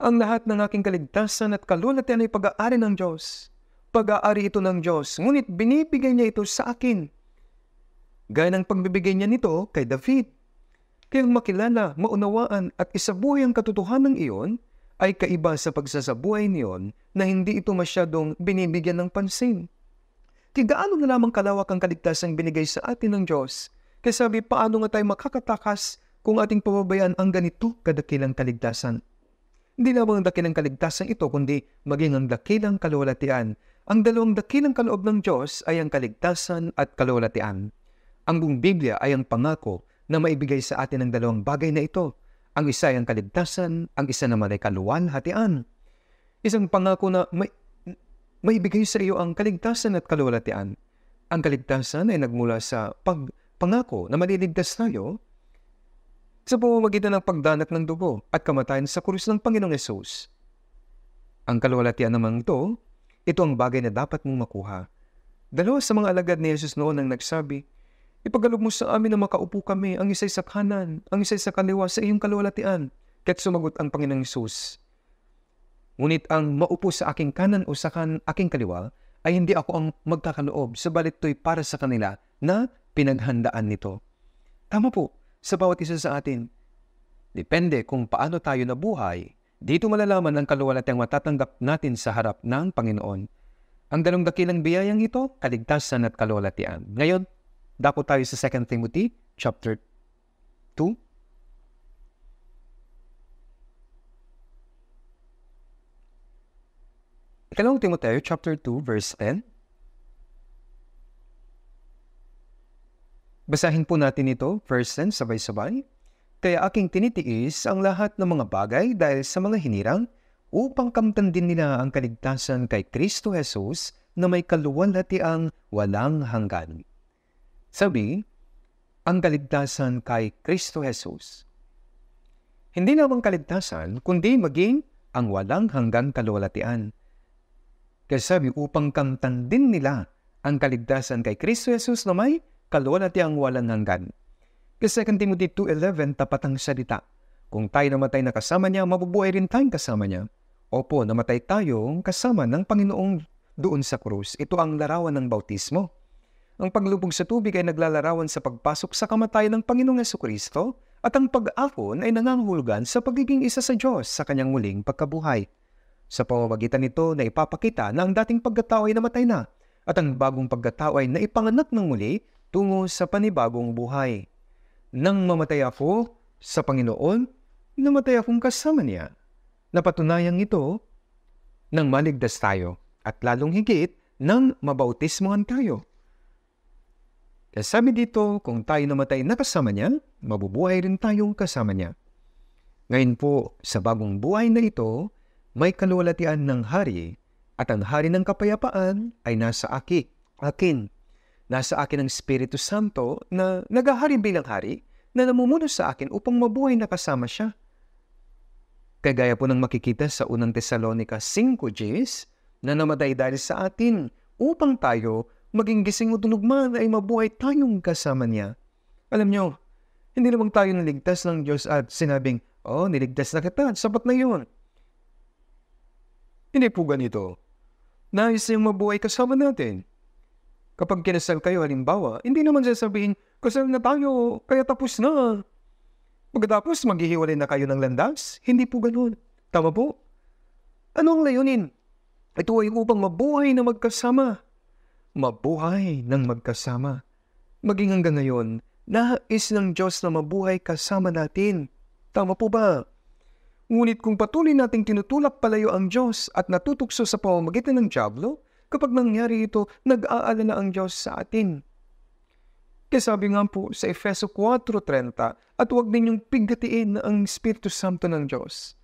Ang lahat ng aking kaligtasan at kalulatian ay pag-aari ng Diyos. Pag-aari ito ng Diyos, ngunit binibigay niya ito sa akin. Gaya ng pagbibigay niya nito kay David. Kayang makilala, maunawaan at isabuhay ang katotohanan iyon ay kaiba sa pagsasabuhay niyon na hindi ito masyadong binibigyan ng pansin. Tigaano na lamang kalawak ang kaligtasan binigay sa atin ng Diyos, kasabi paano nga tayo makakatakas kung ating pababayaan ang ganito kadakilang kaligtasan. Hindi lamang ang dakilang kaligtasan ito, kundi maging ang dakilang kalawalatian. Ang dalawang dakilang kaloob ng Diyos ay ang kaligtasan at kalawalatian. Ang buong Biblia ay ang pangako na maibigay sa atin ang dalawang bagay na ito. Ang isa ay ang kaligtasan, ang isa naman ay kaluwalhatian. Isang pangako na may, maibigay sa iyo ang kaligtasan at kaluwalhatian. Ang kaligtasan ay nagmula sa pag, pangako na maliligtas tayo sa pamamagitan ng pagdanak ng dugo at kamatayan sa krus ng Panginoong Yesus. Ang kaluwalhatian naman ito, ito ang bagay na dapat mong makuha. Dalawa sa mga alagad ni Yesus noon ang nagsabi, Ipagalog mo sa amin na makaupo kami, ang isa sa kanan, ang isa sa kaliwa, sa iyong kalwalatian. Kaya't sumagot ang Panginoong Isus. Ngunit ang maupo sa aking kanan o sa kan aking kaliwa ay hindi ako ang magkakaloob, sabalit to'y para sa kanila na pinaghandaan nito. Tama po, sa bawat isa sa atin, depende kung paano tayo nabuhay, dito malalaman ang kaluwalatang matatanggap natin sa harap ng Panginoon. Ang dalong dakilang biyayang ito, kaligtasan at kaluwalatian. Ngayon, Dako tayo sa 2 Timothy chapter 2. Ikalawang Timoteo chapter 2 verse 10. Basahin po natin ito, verse 10, sabay-sabay. Kaya aking tinitiis ang lahat ng mga bagay dahil sa mga hinirang upang kamtan din nila ang kaligtasan kay Kristo Jesus na may kaluwalhatiang walang hanggan. Sabi, ang kaligtasan kay Kristo Jesus. Hindi lamang kaligtasan, kundi maging ang walang hanggang kalulatian. Kasi sabi, upang kamtan din nila ang kaligtasan kay Kristo Jesus na may kalulatiang walang hanggan. Kasi 2 Timothy 2.11, tapat ang salita. Kung tayo namatay na kasama niya, mabubuhay rin tayong kasama niya. Opo, namatay tayo kasama ng Panginoong doon sa krus. Ito ang larawan ng bautismo. Ang paglubog sa tubig ay naglalarawan sa pagpasok sa kamatayan ng Panginoong Kristo at ang pag-ahon ay nangangahulugan sa pagiging isa sa Diyos sa kanyang muling pagkabuhay. Sa pamamagitan nito na ipapakita na ang dating pagkatao ay namatay na at ang bagong pagkatao ay naipanganak ng muli tungo sa panibagong buhay. Nang mamatay ako sa Panginoon, namatay akong kasama niya. Napatunayan ito nang maligdas tayo at lalong higit nang mabautismohan tayo. Kasabi dito, kung tayo namatay na kasama niya, mabubuhay rin tayong kasama niya. Ngayon po, sa bagong buhay na ito, may kaluwalatian ng hari at ang hari ng kapayapaan ay nasa aki, akin. Nasa akin ang Espiritu Santo na nagahari bilang hari na namumuno sa akin upang mabuhay na kasama siya. Kagaya po ng makikita sa unang Tesalonica 5.10 na namatay dahil sa atin upang tayo maging gising o tulog man ay mabuhay tayong kasama niya. Alam niyo, hindi namang tayo naligtas ng Diyos at sinabing, Oh, niligtas na kita, sapat na yun. Hindi po ganito. Nais yung mabuhay kasama natin. Kapag kinasal kayo, halimbawa, hindi naman sasabihin, kasal na tayo, kaya tapos na. Pagkatapos, maghihiwalay na kayo ng landas. Hindi po ganun. Tama po? Anong layunin? Ito ay upang mabuhay na magkasama mabuhay ng magkasama. Maging hanggang ngayon, nais ng Diyos na mabuhay kasama natin. Tama po ba? Ngunit kung patuloy nating tinutulak palayo ang Diyos at natutukso sa pamamagitan ng Diablo, kapag nangyari ito, nag aala na ang Diyos sa atin. Kasabi nga po sa Efeso 4.30, at huwag ninyong na ang Espiritu Santo ng Diyos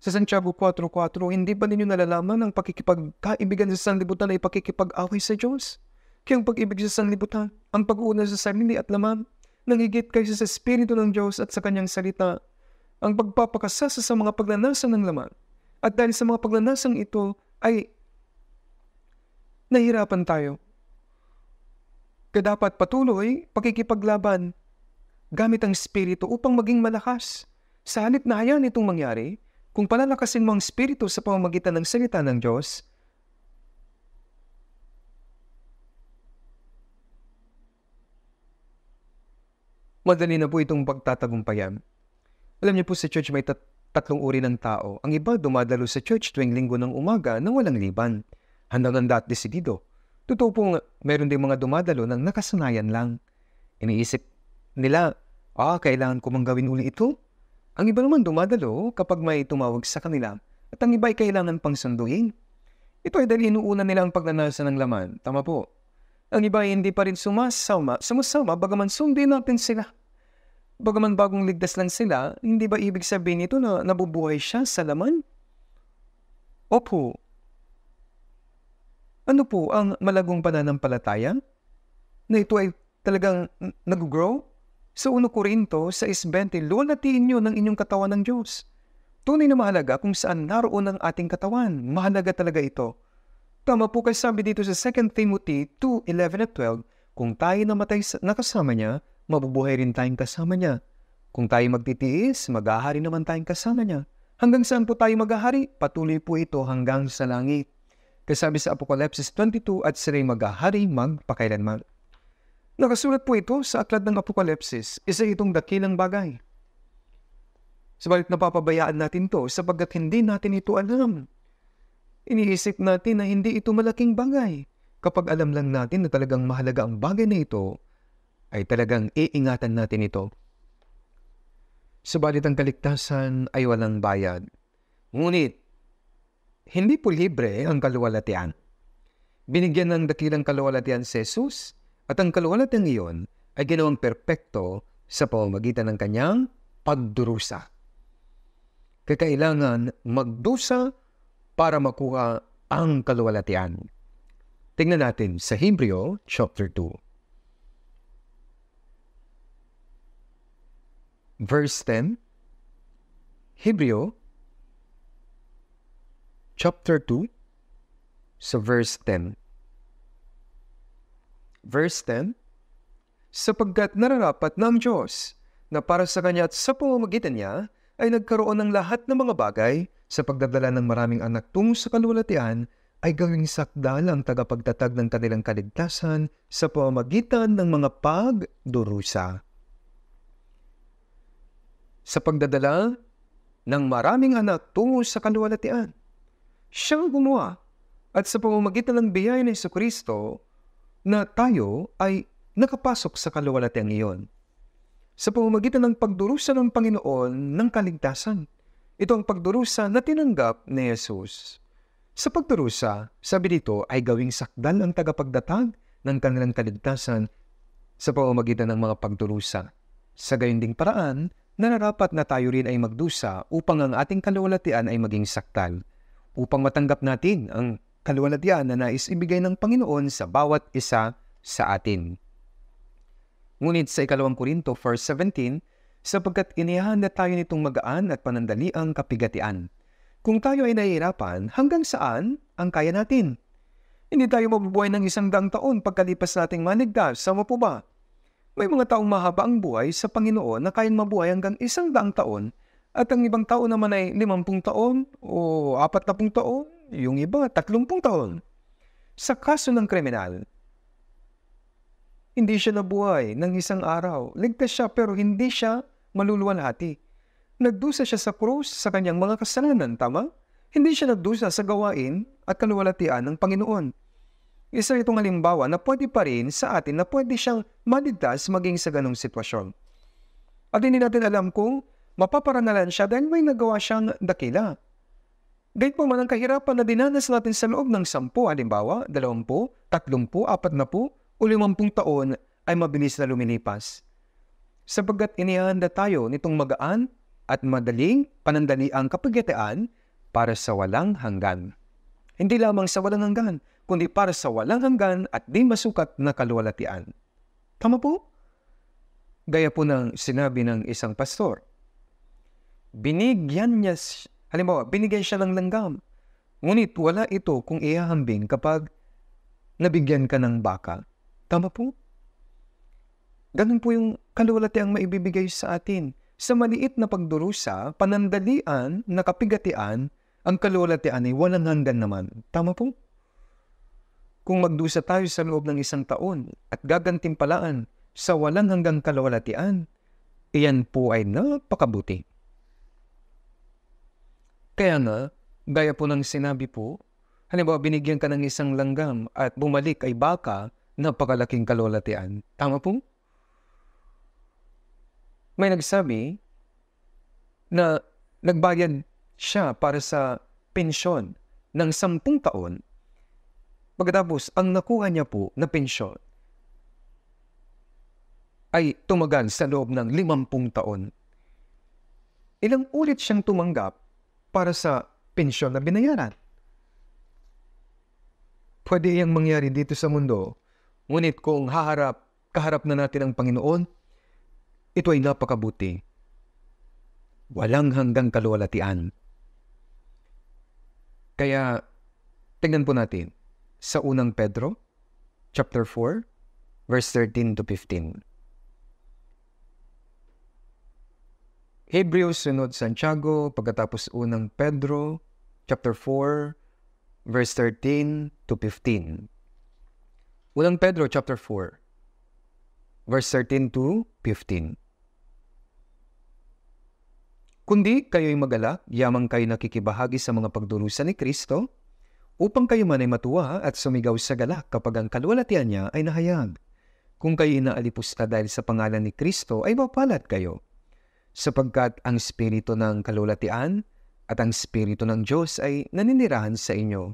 sa Santiago 4.4, hindi ba ninyo nalalaman ang pakikipagkaibigan sa sanlibutan ay pakikipag-away sa Diyos? Kaya ang pag-ibig sa sanlibutan, ang pag-uuna sa sarili at laman, nangigit kaysa sa Espiritu ng Diyos at sa Kanyang salita, ang pagpapakasasa sa mga pagnanasan ng laman. At dahil sa mga pagnanasang ito ay nahirapan tayo. Kaya dapat patuloy pakikipaglaban gamit ang Espiritu upang maging malakas. Sa halip na hayaan itong mangyari, kung palalakasin mo ang Espiritu sa pamamagitan ng salita ng Diyos, madali na po itong pagtatagumpayan. Alam niyo po sa church may tat- tatlong uri ng tao. Ang iba dumadalo sa church tuwing linggo ng umaga nang walang liban. Handang-handa at desidido. Totoo pong meron din mga dumadalo ng nakasanayan lang. Iniisip nila, ah, kailangan ko mang gawin uli ito? Ang iba naman dumadalo kapag may tumawag sa kanila at ang iba ay kailangan pang sunduin. Ito ay dahil inuuna nila ang pagnanasa ng laman. Tama po. Ang iba ay hindi pa rin sumasama, sumasama bagaman sundin natin sila. Bagaman bagong ligtas lang sila, hindi ba ibig sabihin nito na nabubuhay siya sa laman? Opo. Ano po ang malagong pananampalataya? Na ito ay talagang nag-grow sa 1 Korinto 6.20, lulatiin nyo ng inyong katawan ng Diyos. Tunay na mahalaga kung saan naroon ang ating katawan. Mahalaga talaga ito. Tama po kasi sabi dito sa 2 Timothy 2.11 at 12, kung tayo namatay na kasama niya, mabubuhay rin tayong kasama niya. Kung tayo magtitiis, maghahari naman tayong kasama niya. Hanggang saan po tayo maghahari? Patuloy po ito hanggang sa langit. Kasabi sa Apokalipsis 22 at sila'y maghahari magpakailanman. Nakasulat po ito sa Aklat ng Apokalipsis, isa itong dakilang bagay. Sabalit napapabayaan natin ito sapagkat hindi natin ito alam. Iniisip natin na hindi ito malaking bagay. Kapag alam lang natin na talagang mahalaga ang bagay na ito, ay talagang iingatan natin ito. Sabalit ang kaligtasan ay walang bayad. Ngunit, hindi po libre ang kaluwalatian. Binigyan ng dakilang kaluwalatian si Jesus at ang kaluwalatang iyon ay ginawang perpekto sa pamamagitan ng kanyang pagdurusa. Kakailangan magdusa para makuha ang kaluwalhatian. Tingnan natin sa Hebreo chapter 2. Verse 10 Hebreo chapter 2 sa verse 10 Verse 10, Sapagkat nararapat ng Diyos na para sa Kanya at sa pamamagitan niya ay nagkaroon ng lahat ng mga bagay sa pagdadala ng maraming anak tungo sa kalulatian ay gawing sakdal ang tagapagtatag ng kanilang kaligtasan sa pamamagitan ng mga pagdurusa. Sa pagdadala ng maraming anak tungo sa kalwalatian, siyang gumawa at sa pamamagitan ng biyaya ni Kristo na tayo ay nakapasok sa kaluwalhatiang iyon sa pamamagitan ng pagdurusa ng Panginoon ng kaligtasan. Ito ang pagdurusa na tinanggap ni Jesus. Sa pagdurusa, sabi dito ay gawing sakdal ang tagapagdatag ng kanilang kaligtasan sa pamamagitan ng mga pagdurusa. Sa gayon ding paraan, nararapat na tayo rin ay magdusa upang ang ating kaluwalhatian ay maging saktal. Upang matanggap natin ang kaluwalhatian na nais ibigay ng Panginoon sa bawat isa sa atin. Ngunit sa ikalawang Korinto, verse sapagkat inihanda tayo nitong magaan at panandaliang kapigatian. Kung tayo ay nahihirapan, hanggang saan ang kaya natin? Hindi tayo mabubuhay ng isang daang taon pagkalipas nating manigdas, sama po ba? May mga taong mahaba ang buhay sa Panginoon na kayang mabuhay hanggang isang daang taon at ang ibang tao naman ay limampung taon o apat na pung taon yung iba, 30 taon. Sa kaso ng kriminal, hindi siya nabuhay ng isang araw. Ligtas siya pero hindi siya maluluwalhati. Nagdusa siya sa krus sa kanyang mga kasalanan, tama? Hindi siya nagdusa sa gawain at kaluwalhatian ng Panginoon. Isa itong halimbawa na pwede pa rin sa atin na pwede siyang maligtas maging sa ganong sitwasyon. At hindi natin alam kung mapaparanalan siya dahil may nagawa siyang dakila. Gayet po man ang kahirapan na dinanas natin sa loob ng 10, halimbawa, 20, 30, 40, o 50 taon ay mabilis na lumilipas. Sapagkat inihanda tayo nitong magaan at madaling panandaliang kapagyatian para sa walang hanggan. Hindi lamang sa walang hanggan, kundi para sa walang hanggan at di masukat na kalwalatian. Tama po? Gaya po ng sinabi ng isang pastor, binigyan niya Halimbawa, binigyan siya ng langgam. Ngunit wala ito kung ihahambing kapag nabigyan ka ng baka. Tama po? Ganun po yung kaluwalati maibibigay sa atin. Sa maliit na pagdurusa, panandalian, nakapigatian, ang kaluwalatian ay walang hanggan naman. Tama po? Kung magdusa tayo sa loob ng isang taon at gagantimpalaan sa walang hanggang kaluwalatian, iyan po ay napakabuti. Kaya nga, gaya po ng sinabi po, halimbawa binigyan ka ng isang langgam at bumalik ay baka, napakalaking kalolatian. Tama po? May nagsabi na nagbayad siya para sa pensyon ng sampung taon. Pagkatapos, ang nakuha niya po na pensyon ay tumagal sa loob ng limampung taon. Ilang ulit siyang tumanggap para sa pensyon na binayaran. Pwede yang mangyari dito sa mundo, ngunit kung haharap, kaharap na natin ang Panginoon, ito ay napakabuti. Walang hanggang kaluwalatian. Kaya, tingnan po natin sa unang Pedro, chapter 4, verse 13 to 15. Hebrews, sunod Santiago, pagkatapos unang Pedro, chapter 4, verse 13 to 15. Unang Pedro, chapter 4, verse 13 to 15. Kundi kayo'y magalak, yamang kayo nakikibahagi sa mga pagdurusa ni Kristo, upang kayo man ay matuwa at sumigaw sa galak kapag ang kalwalatian niya ay nahayag. Kung kayo'y naalipusta dahil sa pangalan ni Kristo, ay mapalat kayo sapagkat ang espiritu ng kalulatian at ang espiritu ng Diyos ay naninirahan sa inyo.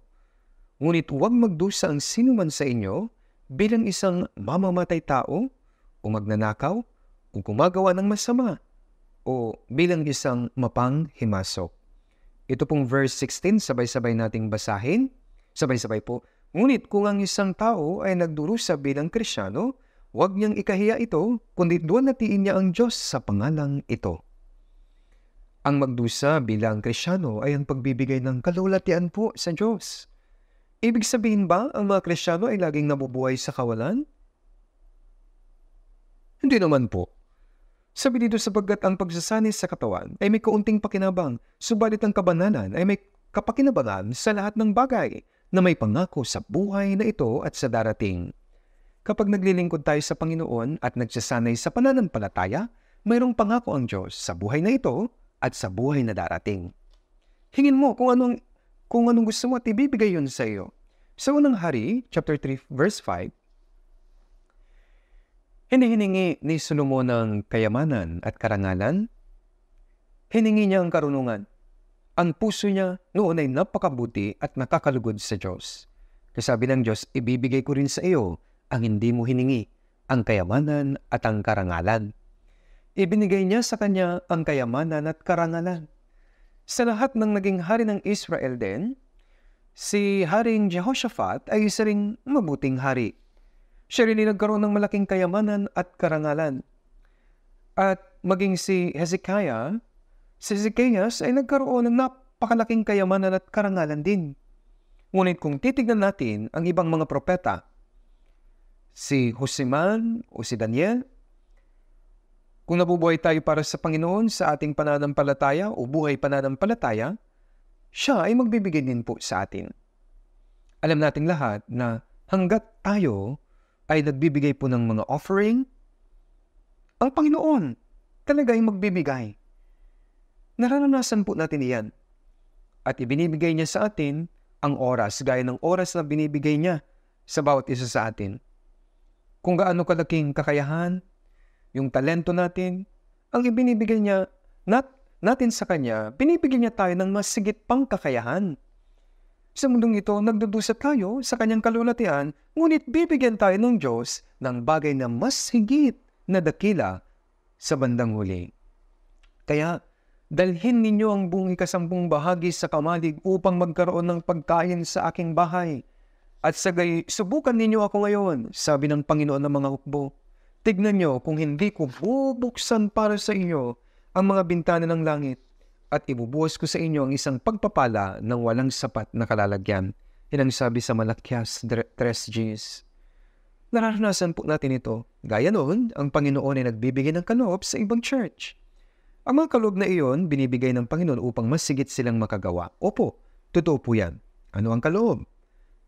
Ngunit huwag magdusa ang sinuman sa inyo bilang isang mamamatay tao o magnanakaw o gumagawa ng masama o bilang isang mapang himasok. Ito pong verse 16, sabay-sabay nating basahin. Sabay-sabay po. Ngunit kung ang isang tao ay nagdurusa bilang krisyano, Huwag niyang ikahiya ito, kundi doon natiin niya ang Diyos sa pangalang ito. Ang magdusa bilang Krisyano ay ang pagbibigay ng kalulatian po sa Diyos. Ibig sabihin ba ang mga Krisyano ay laging nabubuhay sa kawalan? Hindi naman po. Sabi dito sabagat ang pagsasanis sa katawan ay may kaunting pakinabang, subalit ang kabananan ay may kapakinabangan sa lahat ng bagay na may pangako sa buhay na ito at sa darating. Kapag naglilingkod tayo sa Panginoon at nagsasanay sa pananampalataya, mayroong pangako ang Diyos sa buhay na ito at sa buhay na darating. Hingin mo kung anong, kung anong gusto mo at ibibigay yun sa iyo. Sa unang hari, chapter 3, verse 5, Hinihiningi ni Solomon ang kayamanan at karangalan. Hiningi niya ang karunungan. Ang puso niya noon ay napakabuti at nakakalugod sa Diyos. Kasabi ng Diyos, ibibigay ko rin sa iyo ang hindi mo hiningi, ang kayamanan at ang karangalan. Ibinigay niya sa kanya ang kayamanan at karangalan. Sa lahat ng naging hari ng Israel din, si Haring Jehoshaphat ay isa ring mabuting hari. Siya rin ay nagkaroon ng malaking kayamanan at karangalan. At maging si Hezekiah, si Hezekias ay nagkaroon ng napakalaking kayamanan at karangalan din. Ngunit kung titignan natin ang ibang mga propeta, si Joseman o si Daniel. Kung nabubuhay tayo para sa Panginoon sa ating pananampalataya o buhay pananampalataya, siya ay magbibigay din po sa atin. Alam nating lahat na hanggat tayo ay nagbibigay po ng mga offering, ang Panginoon talaga ay magbibigay. Nararanasan po natin iyan. At ibinibigay niya sa atin ang oras gaya ng oras na binibigay niya sa bawat isa sa atin kung gaano kalaking kakayahan, yung talento natin, ang ibinibigay niya not, natin sa Kanya, binibigyan niya tayo ng mas sigit pang kakayahan. Sa mundong ito, nagdudusa tayo sa kanyang kalulatian, ngunit bibigyan tayo ng Diyos ng bagay na mas higit na dakila sa bandang huli. Kaya, dalhin ninyo ang buong ikasampung bahagi sa kamalig upang magkaroon ng pagkain sa aking bahay at sa gay, subukan ninyo ako ngayon, sabi ng Panginoon ng mga hukbo. Tignan nyo kung hindi ko bubuksan para sa inyo ang mga bintana ng langit at ibubuhos ko sa inyo ang isang pagpapala ng walang sapat na kalalagyan. Yan ang sabi sa Malakyas 3Gs. Nararanasan po natin ito. Gaya noon, ang Panginoon ay nagbibigay ng kaloob sa ibang church. Ang mga kaloob na iyon, binibigay ng Panginoon upang masigit silang makagawa. Opo, totoo po yan. Ano ang kaloob?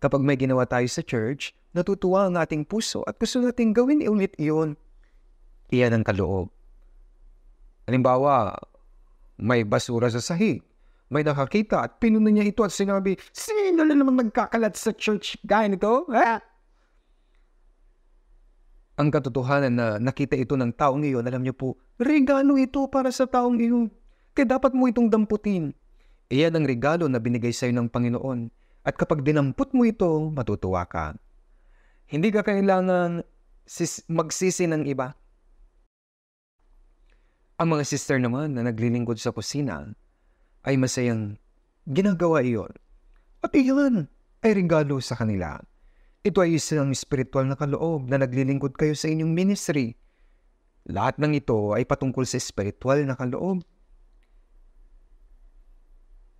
Kapag may ginawa tayo sa church, natutuwa ang ating puso at gusto nating gawin ulit iyon. Iyan ang kaloob. Halimbawa, may basura sa sahig. May nakakita at pinuno niya ito at sinabi, Sino na naman nagkakalat sa church gaya nito? Ha? Ang katotohanan na nakita ito ng taong iyon, alam niyo po, regalo ito para sa taong iyon. Kaya dapat mo itong damputin. Iyan ang regalo na binigay sa iyo ng Panginoon at kapag dinampot mo ito, matutuwa ka. Hindi ka kailangan sis- magsisi ng iba. Ang mga sister naman na naglilingkod sa kusina ay masayang ginagawa iyon. At iyon ay regalo sa kanila. Ito ay isang spiritual na kaloob na naglilingkod kayo sa inyong ministry. Lahat ng ito ay patungkol sa spiritual na kaloob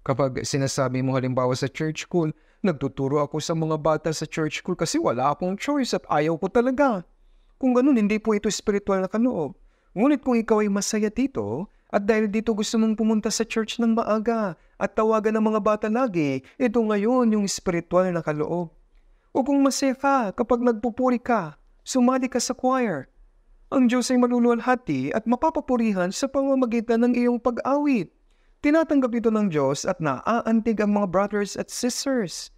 Kapag sinasabi mo halimbawa sa church school, nagtuturo ako sa mga bata sa church school kasi wala akong choice at ayaw ko talaga. Kung ganun, hindi po ito spiritual na kaloob. Ngunit kung ikaw ay masaya dito, at dahil dito gusto mong pumunta sa church ng maaga at tawagan ng mga bata lagi, ito ngayon yung spiritual na kaloob. O kung masaya ka kapag nagpupuri ka, sumali ka sa choir. Ang Diyos ay maluluwalhati at mapapapurihan sa pamamagitan ng iyong pag-awit. Tinatanggap ito ng Diyos at naaantig ang mga brothers at sisters.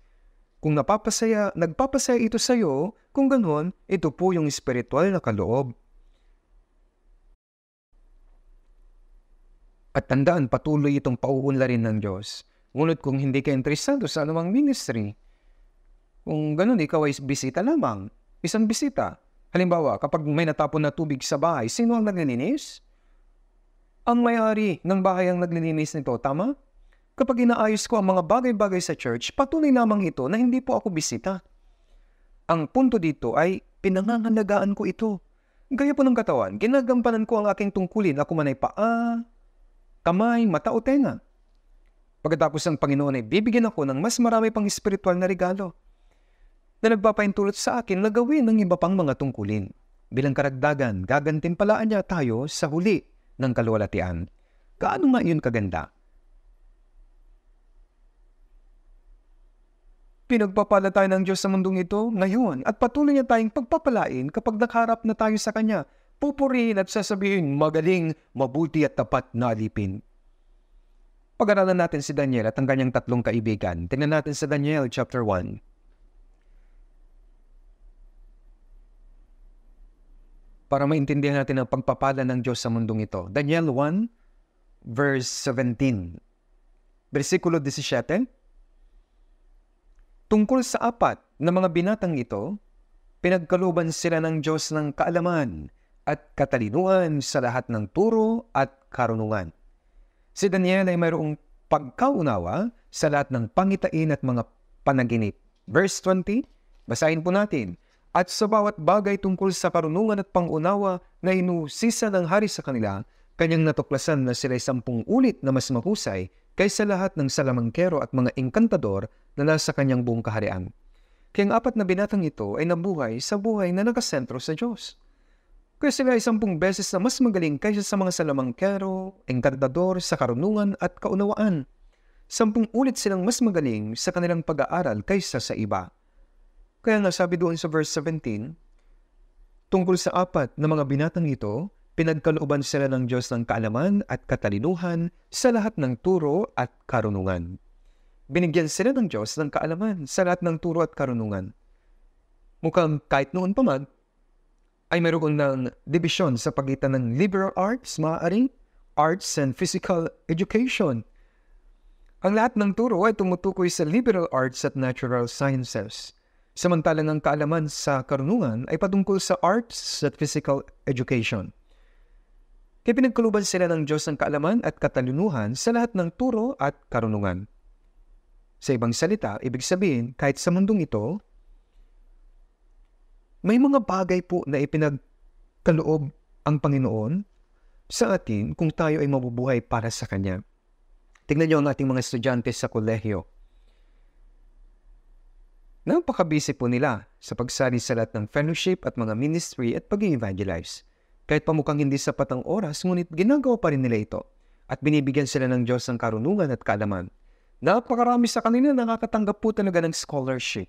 Kung napapasaya, nagpapasaya ito sa iyo, kung ganoon, ito po yung spiritual na kaloob. At tandaan, patuloy itong pauunlarin ng Diyos. Ngunit kung hindi ka interesado sa anumang ministry, kung ganoon, ikaw ay bisita lamang. Isang bisita. Halimbawa, kapag may natapon na tubig sa bahay, sino ang naglilinis? ang may-ari ng bahay ang naglilinis nito, tama? Kapag inaayos ko ang mga bagay-bagay sa church, patuloy lamang ito na hindi po ako bisita. Ang punto dito ay pinangangalagaan ko ito. Gaya po ng katawan, ginagampanan ko ang aking tungkulin, ako man ay paa, kamay, mata o tenga. Pagkatapos ng Panginoon ay bibigyan ako ng mas marami pang espiritual na regalo na nagpapaintulot sa akin na gawin ng iba pang mga tungkulin. Bilang karagdagan, gagantimpalaan niya tayo sa huli ng kaluwalhatian. Gaano nga yun kaganda? Pinagpapala tayo ng Diyos sa mundong ito ngayon at patuloy niya tayong pagpapalain kapag nakaharap na tayo sa Kanya. Pupurihin at sasabihin, magaling, mabuti at tapat na alipin. Pag-aralan natin si Daniel at ang kanyang tatlong kaibigan. Tingnan natin sa Daniel chapter 1. para maintindihan natin ang pagpapala ng Diyos sa mundong ito. Daniel 1, verse 17. Versikulo 17, Tungkol sa apat na mga binatang ito, pinagkaluban sila ng Diyos ng kaalaman at katalinuan sa lahat ng turo at karunungan. Si Daniel ay mayroong pagkaunawa sa lahat ng pangitain at mga panaginip. Verse 20, basahin po natin at sa bawat bagay tungkol sa karunungan at pangunawa na inuusisa ng hari sa kanila, kanyang natuklasan na sila'y sampung ulit na mas mahusay kaysa lahat ng salamangkero at mga engkantador na nasa kanyang buong kaharian. Kaya ang apat na binatang ito ay nabuhay sa buhay na nakasentro sa Diyos. Kaya sila ay sampung beses na mas magaling kaysa sa mga salamangkero, engkantador, sa karunungan at kaunawaan. Sampung ulit silang mas magaling sa kanilang pag-aaral kaysa sa iba. Kaya nga sabi doon sa verse 17, tungkol sa apat na mga binatang ito, pinagkalooban sila ng Diyos ng kaalaman at katalinuhan sa lahat ng turo at karunungan. Binigyan sila ng Diyos ng kaalaman sa lahat ng turo at karunungan. Mukhang kahit noon pa man, ay mayroon ng dibisyon sa pagitan ng liberal arts, maaaring arts and physical education. Ang lahat ng turo ay tumutukoy sa liberal arts at natural sciences Samantalang ang kaalaman sa karunungan ay patungkol sa arts at physical education. Kaya pinagkuluban sila ng Diyos ng kaalaman at katalinuhan sa lahat ng turo at karunungan. Sa ibang salita, ibig sabihin, kahit sa mundong ito, may mga bagay po na ipinagkaloob ang Panginoon sa atin kung tayo ay mabubuhay para sa Kanya. Tingnan niyo ang ating mga estudyante sa kolehiyo Napaka-busy po nila sa pagsali sa lahat ng fellowship at mga ministry at pag-evangelize. Kahit pamukhang hindi sapat ang oras, ngunit ginagawa pa rin nila ito at binibigyan sila ng Diyos ng karunungan at kaalaman. Napakarami sa kanila nakakatanggap po talaga ng scholarship.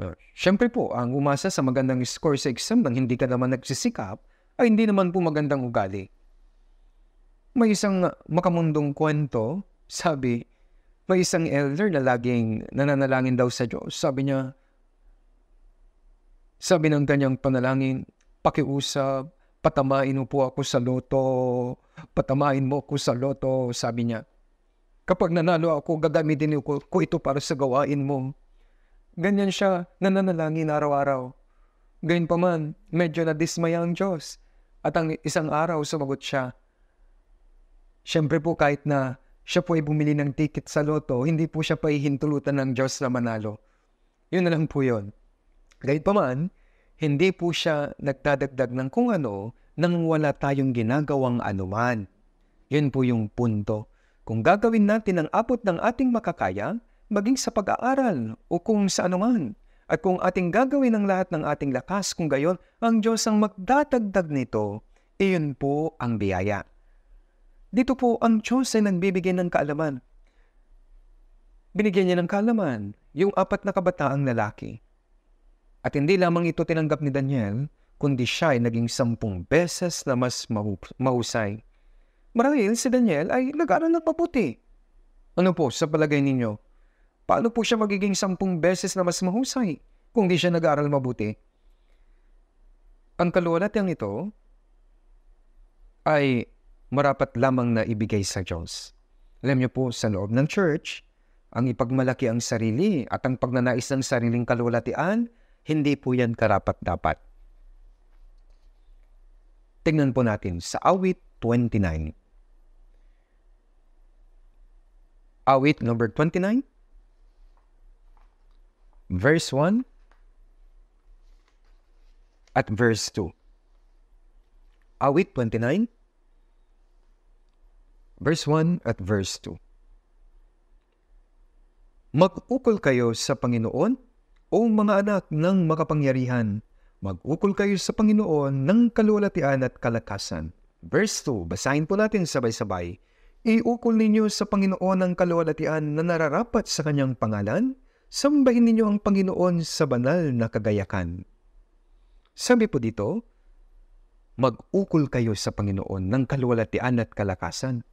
Ah, Siyempre po, ang umasa sa magandang score sa exam nang hindi ka naman nagsisikap ay hindi naman po magandang ugali. May isang makamundong kwento, sabi, may isang elder na laging nananalangin daw sa Diyos. Sabi niya, sabi ng kanyang panalangin, pakiusap, patamain mo po ako sa loto, patamain mo ako sa loto, sabi niya. Kapag nanalo ako, gagamitin ko, ko ito para sa gawain mo. Ganyan siya, nananalangin araw-araw. Gayun pa man, medyo na-dismaya ang Diyos. At ang isang araw, sumagot siya. Siyempre po kahit na siya po ay bumili ng ticket sa loto, hindi po siya paihintulutan ng Diyos na manalo. Yun na lang po yun. Gayunpaman, hindi po siya nagdadagdag ng kung ano nang wala tayong ginagawang anuman. Yun po yung punto. Kung gagawin natin ang abot ng ating makakaya, maging sa pag-aaral o kung sa anuman, at kung ating gagawin ang lahat ng ating lakas, kung gayon, ang Diyos ang magdadagdag nito, iyon po ang biyaya. Dito po ang Diyos ay nagbibigay ng kaalaman. Binigyan niya ng kaalaman yung apat na kabataang lalaki. At hindi lamang ito tinanggap ni Daniel, kundi siya ay naging sampung beses na mas mahusay. Marahil si Daniel ay nag-aral ng mabuti. Ano po sa palagay ninyo? Paano po siya magiging sampung beses na mas mahusay kung di siya nag-aral mabuti? Ang kaluwalatang ito ay marapat lamang na ibigay sa Diyos. Alam niyo po, sa loob ng church, ang ipagmalaki ang sarili at ang pagnanais ng sariling kalulatian, hindi po yan karapat-dapat. Tingnan po natin sa awit 29. Awit number 29, verse 1 at verse 2. Awit 29, verse 1 at verse 2. Mag-ukol kayo sa Panginoon o mga anak ng makapangyarihan. Mag-ukol kayo sa Panginoon ng kaluwalhatian at kalakasan. Verse 2, basahin po natin sabay-sabay. Iukol ninyo sa Panginoon ang kaluwalhatian na nararapat sa kanyang pangalan. Sambahin ninyo ang Panginoon sa banal na kagayakan. Sabi po dito, mag-ukol kayo sa Panginoon ng kaluwalhatian at kalakasan.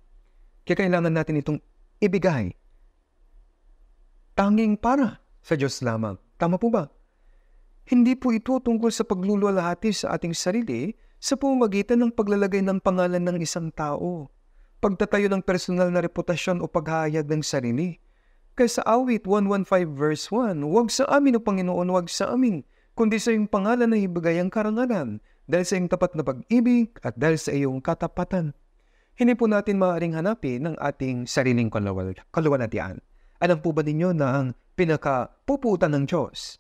Kaya kailangan natin itong ibigay. Tanging para sa Diyos lamang. Tama po ba? Hindi po ito tungkol sa pagluluwalhati sa ating sarili sa pumagitan ng paglalagay ng pangalan ng isang tao, pagtatayo ng personal na reputasyon o paghahayag ng sarili. Kaya sa awit 115 verse 1, Huwag sa amin o Panginoon, huwag sa amin, kundi sa iyong pangalan na ibigay ang karangalan, dahil sa iyong tapat na pag-ibig at dahil sa iyong katapatan hindi po natin maaaring hanapin ng ating sariling kalawal, kaluwalhatian. Alam po ba ninyo na ang pinaka ng Diyos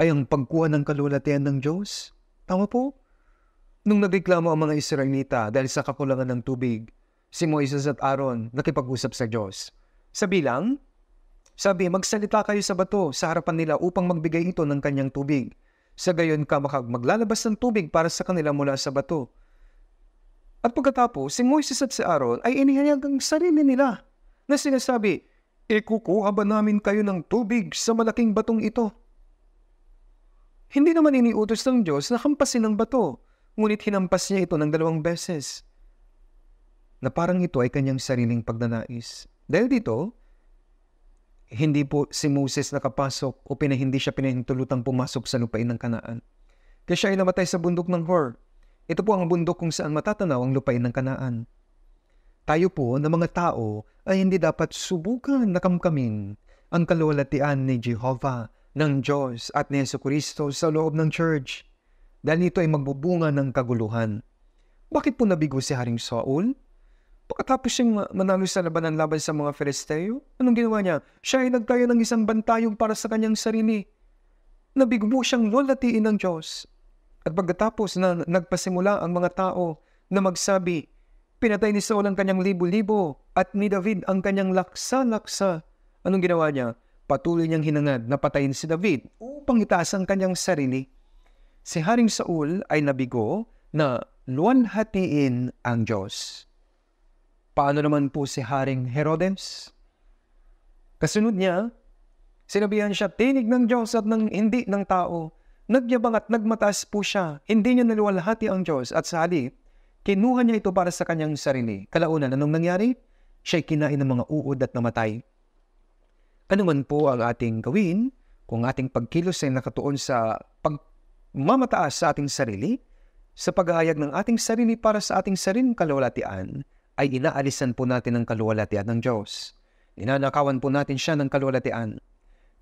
ay ang pagkuha ng kaluwalhatian ng Diyos? Tama po? Nung nagreklamo ang mga Israelita dahil sa kakulangan ng tubig, si Moises at Aaron nakipag-usap sa Diyos. Sa bilang, sabi, magsalita kayo sa bato sa harapan nila upang magbigay ito ng kanyang tubig. Sa gayon ka maglalabas ng tubig para sa kanila mula sa bato. At pagkatapos, si Moises at si Aaron ay inihayag ang sarili nila na sinasabi, Ikukuha ba namin kayo ng tubig sa malaking batong ito? Hindi naman iniutos ng Diyos na hampasin ang bato, ngunit hinampas niya ito ng dalawang beses. Na parang ito ay kanyang sariling pagnanais. Dahil dito, hindi po si Moses nakapasok o pinahindi siya pinahintulutang pumasok sa lupain ng kanaan. Kaya siya ay namatay sa bundok ng Hor ito po ang bundok kung saan matatanaw ang lupain ng kanaan. Tayo po na mga tao ay hindi dapat subukan na kamkamin ang kalulatian ni Jehovah, ng Diyos at ni Yesu Kristo sa loob ng church dahil nito ay magbubunga ng kaguluhan. Bakit po nabigo si Haring Saul? Pagkatapos siyang manalo sa labanan laban sa mga Filisteo, anong ginawa niya? Siya ay nagtayo ng isang bantayong para sa kanyang sarili. Nabigo siyang lulatiin ng Diyos at pagkatapos na nagpasimula ang mga tao na magsabi, pinatay ni Saul ang kanyang libo-libo at ni David ang kanyang laksa-laksa. Anong ginawa niya? Patuloy niyang hinangad na patayin si David upang itaas ang kanyang sarili. Si Haring Saul ay nabigo na luwanhatiin ang Diyos. Paano naman po si Haring Herodes? Kasunod niya, sinabihan siya tinig ng Diyos at ng hindi ng tao Nagyabang at nagmatas po siya. Hindi niya naluwalhati ang Diyos at sali, kinuha niya ito para sa kanyang sarili. Kalaunan, anong nangyari? Siya'y kinain ng mga uod at namatay. Anuman po ang ating gawin, kung ating pagkilos ay nakatuon sa pagmamataas sa ating sarili, sa pag-aayag ng ating sarili para sa ating sariling kaluwalhatian, ay inaalisan po natin ang kaluwalhatian ng Diyos. Ninanakawan po natin siya ng kaluwalhatian.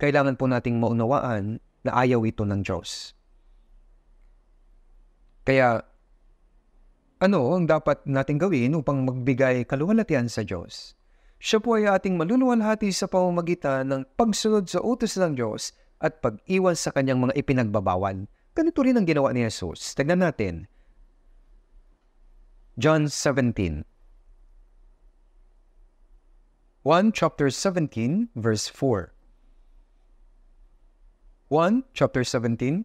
Kailangan po nating maunawaan na ayaw ito ng Diyos. Kaya, ano ang dapat nating gawin upang magbigay kaluwalhatian sa Diyos? Siya po ay ating maluluwalhati sa pamamagitan ng pagsunod sa utos ng Diyos at pag-iwan sa kanyang mga ipinagbabawal. Ganito rin ang ginawa ni Jesus. Tignan natin. John 17 1 chapter 17 verse 4 1, chapter 17.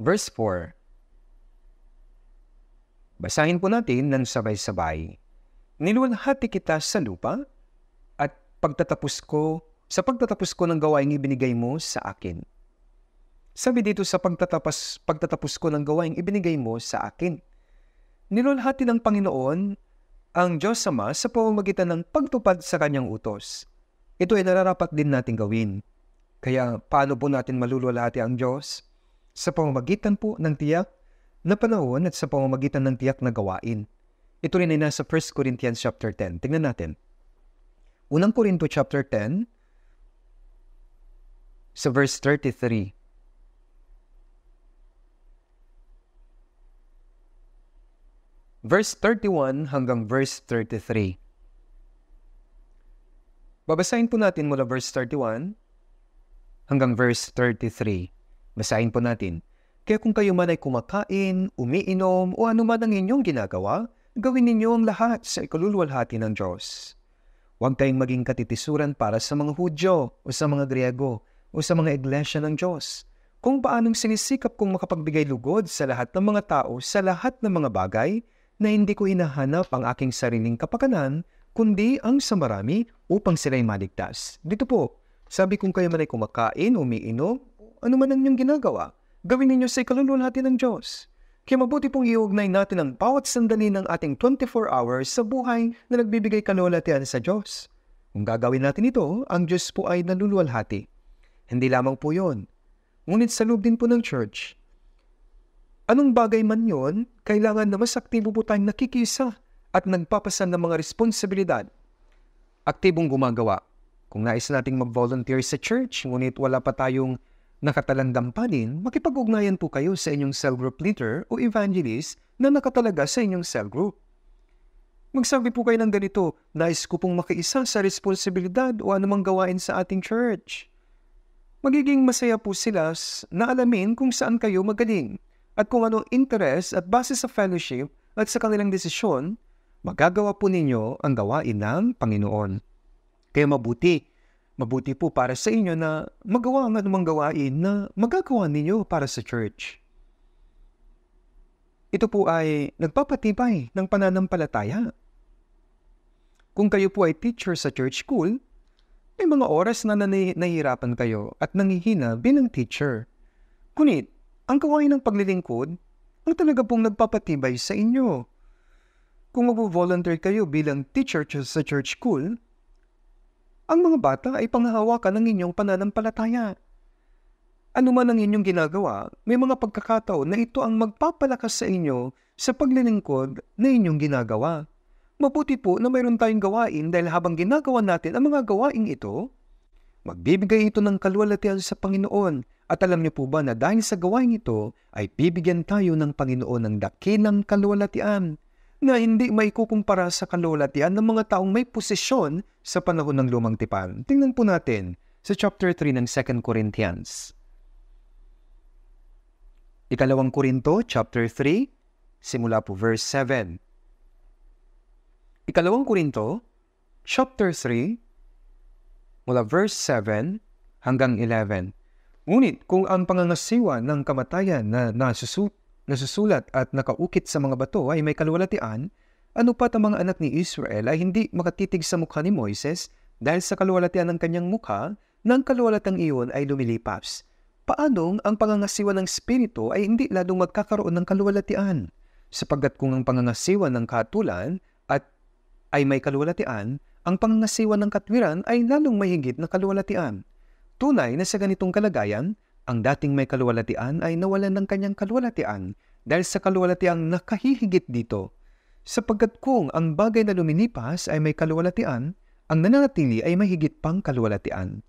Verse 4. Basahin po natin ng sabay-sabay. Nilulhati kita sa lupa at pagtatapos ko sa pagtatapos ko ng gawaing ibinigay mo sa akin. Sabi dito sa pagtatapos, pagtatapos ko ng gawaing ibinigay mo sa akin. Nilulhati ng Panginoon ang Diyos Ama sa pamamagitan ng pagtupad sa kanyang utos. Ito ay nararapat din natin gawin. Kaya paano po natin malululati ang Diyos? Sa pamamagitan po ng tiyak na panahon at sa pamamagitan ng tiyak na gawain. Ito rin ay nasa 1 Corinthians chapter 10. Tingnan natin. Unang Korinto chapter 10 sa verse 33. verse 31 hanggang verse 33. Babasahin po natin mula verse 31 hanggang verse 33. Basahin po natin. Kaya kung kayo man ay kumakain, umiinom, o anuman ang inyong ginagawa, gawin ninyo ang lahat sa ikaluluwalhati ng Diyos. Huwag tayong maging katitisuran para sa mga Hudyo o sa mga Griego o sa mga iglesia ng Diyos. Kung paanong sinisikap kong makapagbigay lugod sa lahat ng mga tao sa lahat ng mga bagay, na hindi ko inahanap ang aking sariling kapakanan, kundi ang sa marami upang sila'y maligtas. Dito po, sabi kung kayo man ay kumakain, umiinom, ano man ang inyong ginagawa, gawin ninyo sa ikaluluhati ng Diyos. Kaya mabuti pong iugnay natin ang bawat sandali ng ating 24 hours sa buhay na nagbibigay kalulatian sa Diyos. Kung gagawin natin ito, ang Diyos po ay naluluwalhati. Hindi lamang po yon. Ngunit sa loob din po ng church, Anong bagay man yon, kailangan na mas aktibo po tayong nakikisa at nagpapasan ng mga responsibilidad. Aktibong gumagawa. Kung nais nating mag-volunteer sa church, ngunit wala pa tayong nakatalandang panin, makipag-ugnayan po kayo sa inyong cell group leader o evangelist na nakatalaga sa inyong cell group. Magsabi po kayo ng ganito, nais ko pong makiisa sa responsibilidad o anumang gawain sa ating church. Magiging masaya po sila na alamin kung saan kayo magaling at kung anong interest at base sa fellowship at sa kanilang desisyon, magagawa po ninyo ang gawain ng Panginoon. Kaya mabuti, mabuti po para sa inyo na magawa ang anumang gawain na magagawa ninyo para sa church. Ito po ay nagpapatibay ng pananampalataya. Kung kayo po ay teacher sa church school, may mga oras na nahihirapan kayo at nangihina bilang teacher. Kunit, ang kawain ng paglilingkod ang talaga pong nagpapatibay sa inyo. Kung mag-volunteer kayo bilang teacher sa church school, ang mga bata ay panghahawakan ng inyong pananampalataya. Ano man ang inyong ginagawa, may mga pagkakataon na ito ang magpapalakas sa inyo sa paglilingkod na inyong ginagawa. Mabuti po na mayroon tayong gawain dahil habang ginagawa natin ang mga gawain ito, magbibigay ito ng kalwalatian sa Panginoon at alam niyo po ba na dahil sa gawain ito ay bibigyan tayo ng Panginoon ng dakilang kaluwalhatian na hindi maikukumpara sa kaluwalhatian ng mga taong may posisyon sa panahon ng lumang tipan. Tingnan po natin sa chapter 3 ng 2 Corinthians. Ikalawang Korinto, chapter 3, simula po verse 7. Ikalawang Korinto, chapter 3, mula verse 7 hanggang 11. Ngunit kung ang pangangasiwa ng kamatayan na nasusu- nasusulat at nakaukit sa mga bato ay may kaluwalatian, ano pa ang mga anak ni Israel ay hindi makatitig sa mukha ni Moises dahil sa kaluwalatian ng kanyang mukha nang kaluwalatang iyon ay lumilipaps. Paanong ang pangangasiwa ng Espiritu ay hindi lalong magkakaroon ng kaluwalatian? Sapagkat kung ang pangangasiwa ng katulan at ay may kaluwalatian, ang pangangasiwa ng katwiran ay lalong mahigit na kaluwalatian. Tunay na sa ganitong kalagayan, ang dating may kaluwalatian ay nawalan ng kanyang kaluwalatian dahil sa kaluwalatiang nakahihigit dito. Sapagkat kung ang bagay na luminipas ay may kaluwalatian, ang nananatili ay mahigit pang kaluwalatian.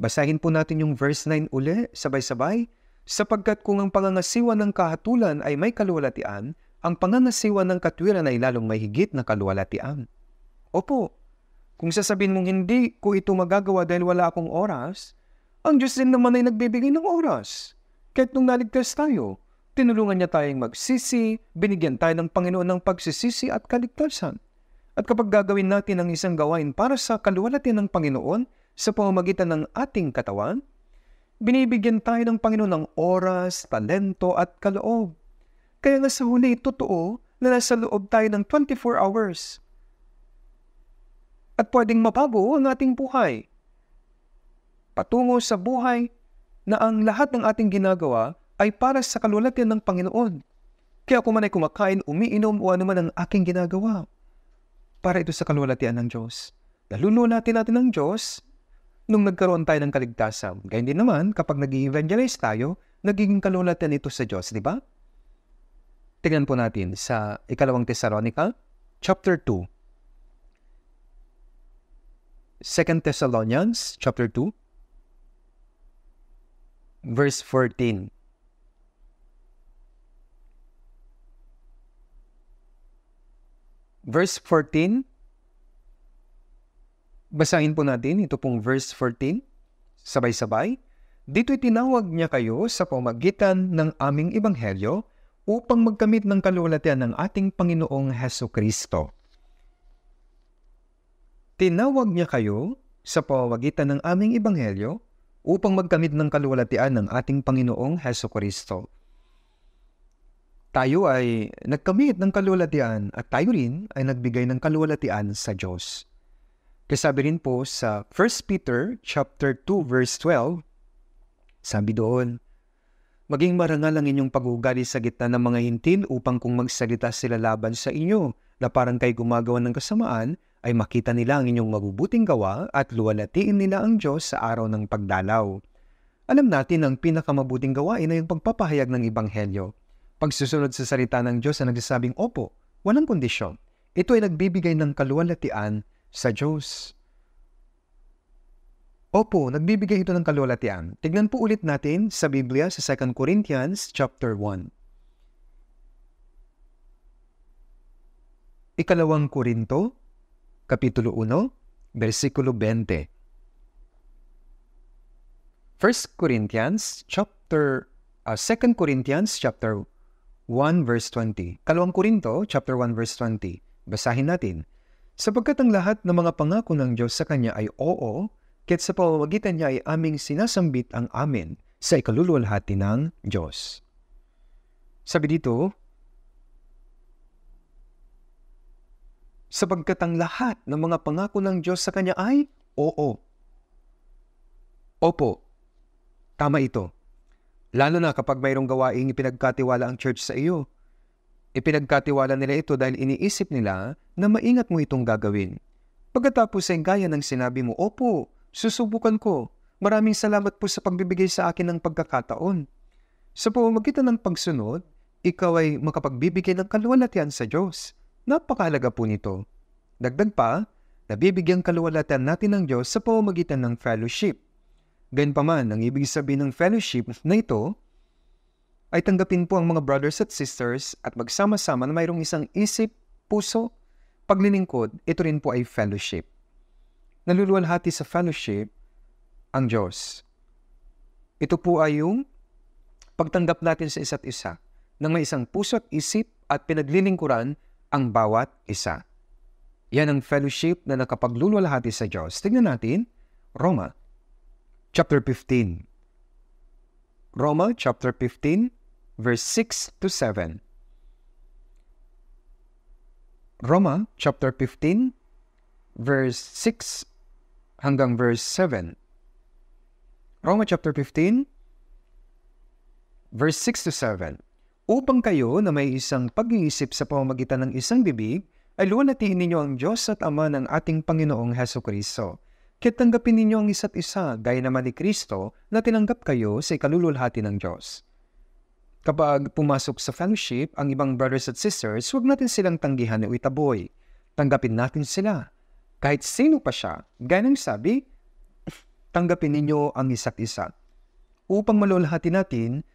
Basahin po natin yung verse 9 uli, sabay-sabay, sapagkat kung ang pangangasiwa ng kahatulan ay may kaluwalatian, ang pangangasiwa ng katwiran ay lalong may higit na kaluwalatian. Opo, kung sasabihin mong hindi ko ito magagawa dahil wala akong oras, ang Diyos rin naman ay nagbibigay ng oras. Kahit nung naligtas tayo, tinulungan niya tayong magsisi, binigyan tayo ng Panginoon ng pagsisisi at kaligtasan. At kapag gagawin natin ang isang gawain para sa kaluwalhatian ng Panginoon sa pamamagitan ng ating katawan, binibigyan tayo ng Panginoon ng oras, talento at kaloob. Kaya nga sa huli, totoo na nasa loob tayo ng 24 hours. At pwedeng mapabuo ang ating buhay patungo sa buhay na ang lahat ng ating ginagawa ay para sa kalulatian ng Panginoon. Kaya kung man ay kumakain, umiinom o anuman ang aking ginagawa, para ito sa kalulatian ng Diyos. Nalululatin natin ng Diyos nung nagkaroon tayo ng kaligtasan. Gayun din naman, kapag nag-evangelize tayo, nagiging kalulatian ito sa Diyos, di ba? Tingnan po natin sa ikalawang Tesalonica, chapter 2. 2 Thessalonians, chapter 2, verse 14. Verse 14, basahin po natin ito pong verse 14, sabay-sabay. Dito tinawag niya kayo sa pamagitan ng aming ebanghelyo upang magkamit ng kaluwalhatian ng ating Panginoong Heso Kristo. Tinawag niya kayo sa pamagitan ng aming ebanghelyo upang magkamit ng kaluwalhatian ng ating Panginoong Heso Kristo. Tayo ay nagkamit ng kaluwalhatian at tayo rin ay nagbigay ng kaluwalhatian sa Diyos. Kasabi rin po sa 1 Peter chapter 2 verse 12, sabi doon, Maging marangal ang inyong pag-uugali sa gitna ng mga hintil upang kung magsalita sila laban sa inyo na parang kay gumagawa ng kasamaan, ay makita nila ang inyong mabubuting gawa at luwalatiin nila ang Diyos sa araw ng pagdalaw. Alam natin ang pinakamabuting gawain ay ang pagpapahayag ng Ibanghelyo. Pagsusunod sa salita ng Diyos na nagsasabing opo, walang kondisyon. Ito ay nagbibigay ng kaluwalatian sa Diyos. Opo, nagbibigay ito ng kaluwalatian. Tignan po ulit natin sa Biblia sa 2 Corinthians chapter 1. Ikalawang Korinto, Kapitulo 1, versikulo 20. 1 Corinthians chapter uh, 2 Corinthians chapter 1 verse 20. Kalawang Korinto chapter 1 verse 20. Basahin natin. Sapagkat ang lahat ng mga pangako ng Diyos sa kanya ay oo, kit sa pamamagitan niya ay aming sinasambit ang amin sa ikaluluwalhati ng Diyos. Sabi dito, sapagkat ang lahat ng mga pangako ng Diyos sa kanya ay oo. Opo, tama ito. Lalo na kapag mayroong gawaing ipinagkatiwala ang church sa iyo. Ipinagkatiwala nila ito dahil iniisip nila na maingat mo itong gagawin. Pagkatapos ay gaya ng sinabi mo, Opo, susubukan ko. Maraming salamat po sa pagbibigay sa akin ng pagkakataon. Sa pamamagitan ng pagsunod, ikaw ay makapagbibigay ng kaluwalhatian sa Diyos Napakahalaga po nito. Dagdag pa, nabibigyang kaluwalatan natin ng Diyos sa pamamagitan ng fellowship. Gayunpaman, ang ibig sabihin ng fellowship na ito ay tanggapin po ang mga brothers at sisters at magsama-sama na mayroong isang isip, puso, paglilingkod, ito rin po ay fellowship. Naluluwalhati sa fellowship ang Diyos. Ito po ay yung pagtanggap natin sa isa't isa na may isang puso at isip at pinaglilingkuran ang bawat isa. Yan ang fellowship na nakapagluluwalhati sa Diyos. Tignan natin, Roma chapter 15. Roma chapter 15 verse 6 to 7. Roma chapter 15 verse 6 hanggang verse 7. Roma chapter 15 verse 6 to 7. Upang kayo na may isang pag-iisip sa pamamagitan ng isang bibig, ay luwalatiin ninyo ang Diyos at Ama ng ating Panginoong Heso Kristo. Kaya't tanggapin ninyo ang isa't isa gaya naman ni Kristo na tinanggap kayo sa ikalululhati ng Diyos. Kapag pumasok sa fellowship ang ibang brothers at sisters, huwag natin silang tanggihan o itaboy. Tanggapin natin sila. Kahit sino pa siya, gaya ng sabi, tanggapin ninyo ang isa't isa. Upang malulhati natin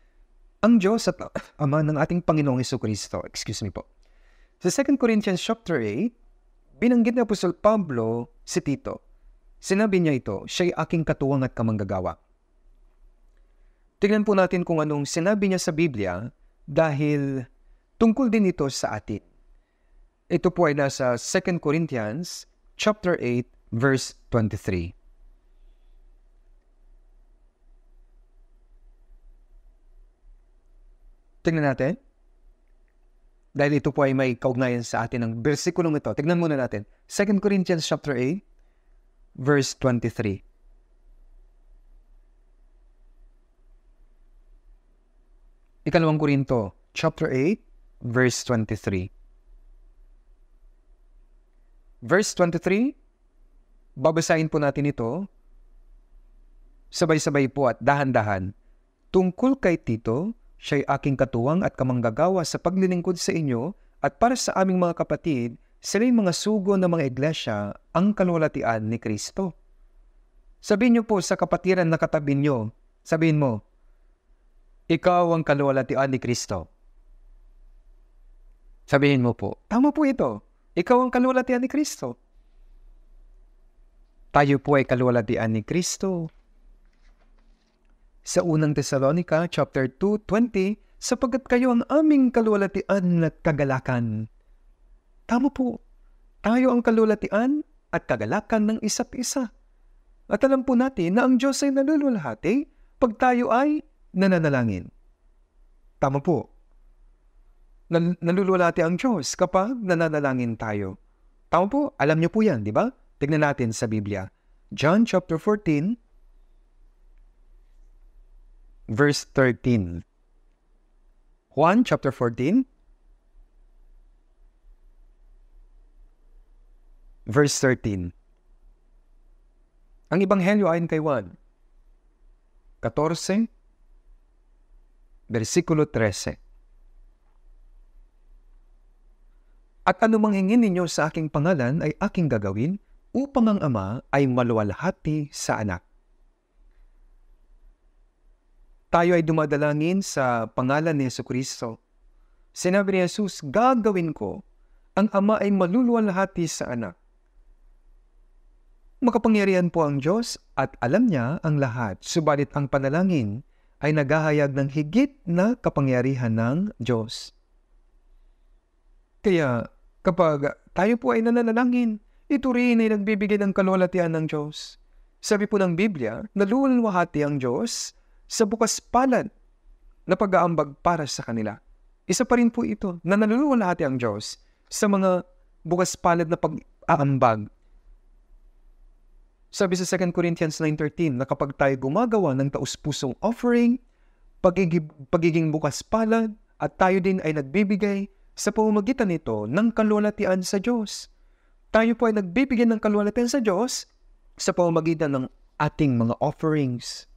ang Diyos at Ama ng ating Panginoong Iso Kristo. Excuse me po. Sa 2 Corinthians chapter 8, binanggit ni Apostol Pablo si Tito. Sinabi niya ito, siya ay aking katuwang at kamanggagawa. Tignan po natin kung anong sinabi niya sa Biblia dahil tungkol din ito sa atin. Ito po ay nasa 2 Corinthians chapter 8 verse 23. Tingnan natin. Dahil ito po ay may kaugnayan sa atin ng versikulong ito. Tingnan muna natin. 2 Corinthians chapter 8, verse 23. Ikalawang Korinto, chapter 8, verse 23. Verse 23, babasahin po natin ito sabay-sabay po at dahan-dahan. Tungkol kay Tito, Siya'y aking katuwang at kamanggagawa sa paglilingkod sa inyo at para sa aming mga kapatid, sila'y mga sugo ng mga iglesia ang kalwalatian ni Kristo. Sabihin niyo po sa kapatiran na katabi niyo, sabihin mo, ikaw ang kalwalatian ni Kristo. Sabihin mo po, tama po ito, ikaw ang kalwalatian ni Kristo. Tayo po ay kalwalatian ni Kristo sa unang Thessalonica chapter 2:20 sapagkat kayo ang aming kaluwalhatian at kagalakan. Tama po. Tayo ang kaluwalhatian at kagalakan ng isa't isa. At alam po natin na ang Diyos ay nalululhati pag tayo ay nananalangin. Tama po. Nan- nalululhati ang Diyos kapag nananalangin tayo. Tama po, alam niyo po yan, di ba? Tingnan natin sa Biblia. John chapter 14, verse 13. Juan chapter 14, verse 13. Ang Ibanghelyo ayon kay Juan, 14, versikulo 13. At anumang hingin ninyo sa aking pangalan ay aking gagawin upang ang Ama ay maluwalhati sa anak tayo ay dumadalangin sa pangalan ni Yesu Kristo. Sinabi ni Jesus, gagawin ko, ang ama ay maluluwalhati sa anak. Makapangyarihan po ang Diyos at alam niya ang lahat, subalit ang panalangin ay naghahayag ng higit na kapangyarihan ng Diyos. Kaya kapag tayo po ay nananalangin, ito rin ay nagbibigay ng kalulatian ng Diyos. Sabi po ng Biblia, nalulwahati ang Diyos sa bukas palad na pag-aambag para sa kanila. Isa pa rin po ito na naluluwalhati ang Diyos sa mga bukas palad na pag-aambag. Sabi sa 2 Corinthians 9.13 na kapag tayo gumagawa ng taus-pusong offering, pagiging, bukas palad, at tayo din ay nagbibigay sa pamamagitan nito ng kalwalatian sa Diyos. Tayo po ay nagbibigay ng kalwalatian sa Diyos sa pamamagitan ng ating mga offerings.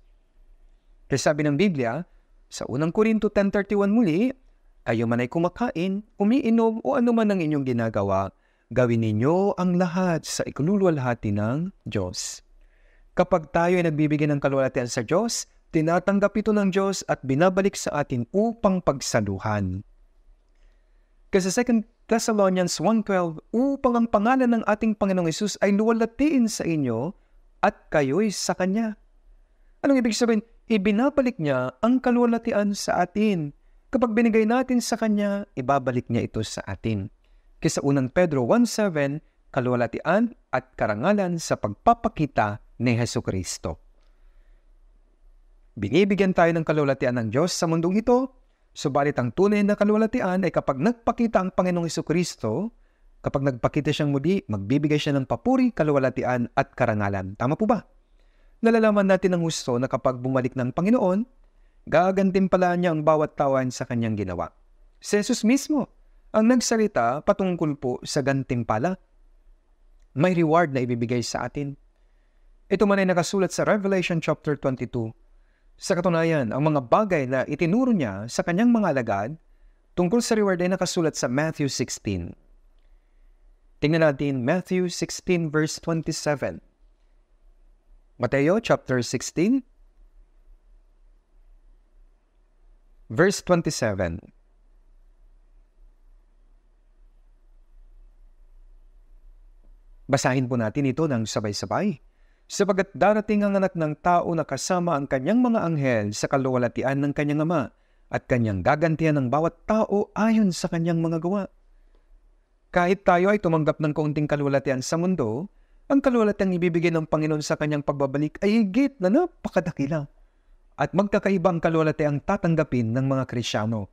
Kaya sabi ng Biblia, sa unang Korinto 10.31 muli, kayo man ay kumakain, umiinom o anuman ang inyong ginagawa, gawin ninyo ang lahat sa ikululwalhati ng Diyos. Kapag tayo ay nagbibigay ng kaluwalhatian sa Diyos, tinatanggap ito ng Diyos at binabalik sa atin upang pagsaluhan. Kasi 2 Thessalonians 1.12, upang ang pangalan ng ating Panginoong Isus ay luwalatiin sa inyo at kayo'y sa Kanya. Anong ibig sabihin? ibinabalik niya ang kalwalatian sa atin. Kapag binigay natin sa Kanya, ibabalik niya ito sa atin. Kesa unang Pedro 1.7, kalwalatian at karangalan sa pagpapakita ni Heso Kristo. Binibigyan tayo ng kalwalatian ng Diyos sa mundong ito, subalit ang tunay na kalwalatian ay kapag nagpakita ang Panginoong Heso Kristo, kapag nagpakita siyang muli, magbibigay siya ng papuri, kalwalatian at karangalan. Tama po ba? nalalaman natin ng gusto na kapag bumalik ng Panginoon, gagantimpala niya ang bawat tawan sa kanyang ginawa. Si Jesus mismo ang nagsalita patungkol po sa gantimpala. May reward na ibibigay sa atin. Ito man ay nakasulat sa Revelation chapter 22. Sa katunayan, ang mga bagay na itinuro niya sa kanyang mga alagad tungkol sa reward ay nakasulat sa Matthew 16. Tingnan natin Matthew 16 verse 27. Mateo chapter 16 verse 27. Basahin po natin ito ng sabay-sabay. Sapagat darating ang anak ng tao na kasama ang kanyang mga anghel sa kaluwalatian ng kanyang ama at kanyang gagantihan ng bawat tao ayon sa kanyang mga gawa. Kahit tayo ay tumanggap ng kaunting kaluwalatian sa mundo, ang kalulat ibibigay ng Panginoon sa kanyang pagbabalik ay higit na napakadakila. At magkakaibang kalulat ay ang tatanggapin ng mga Krisyano.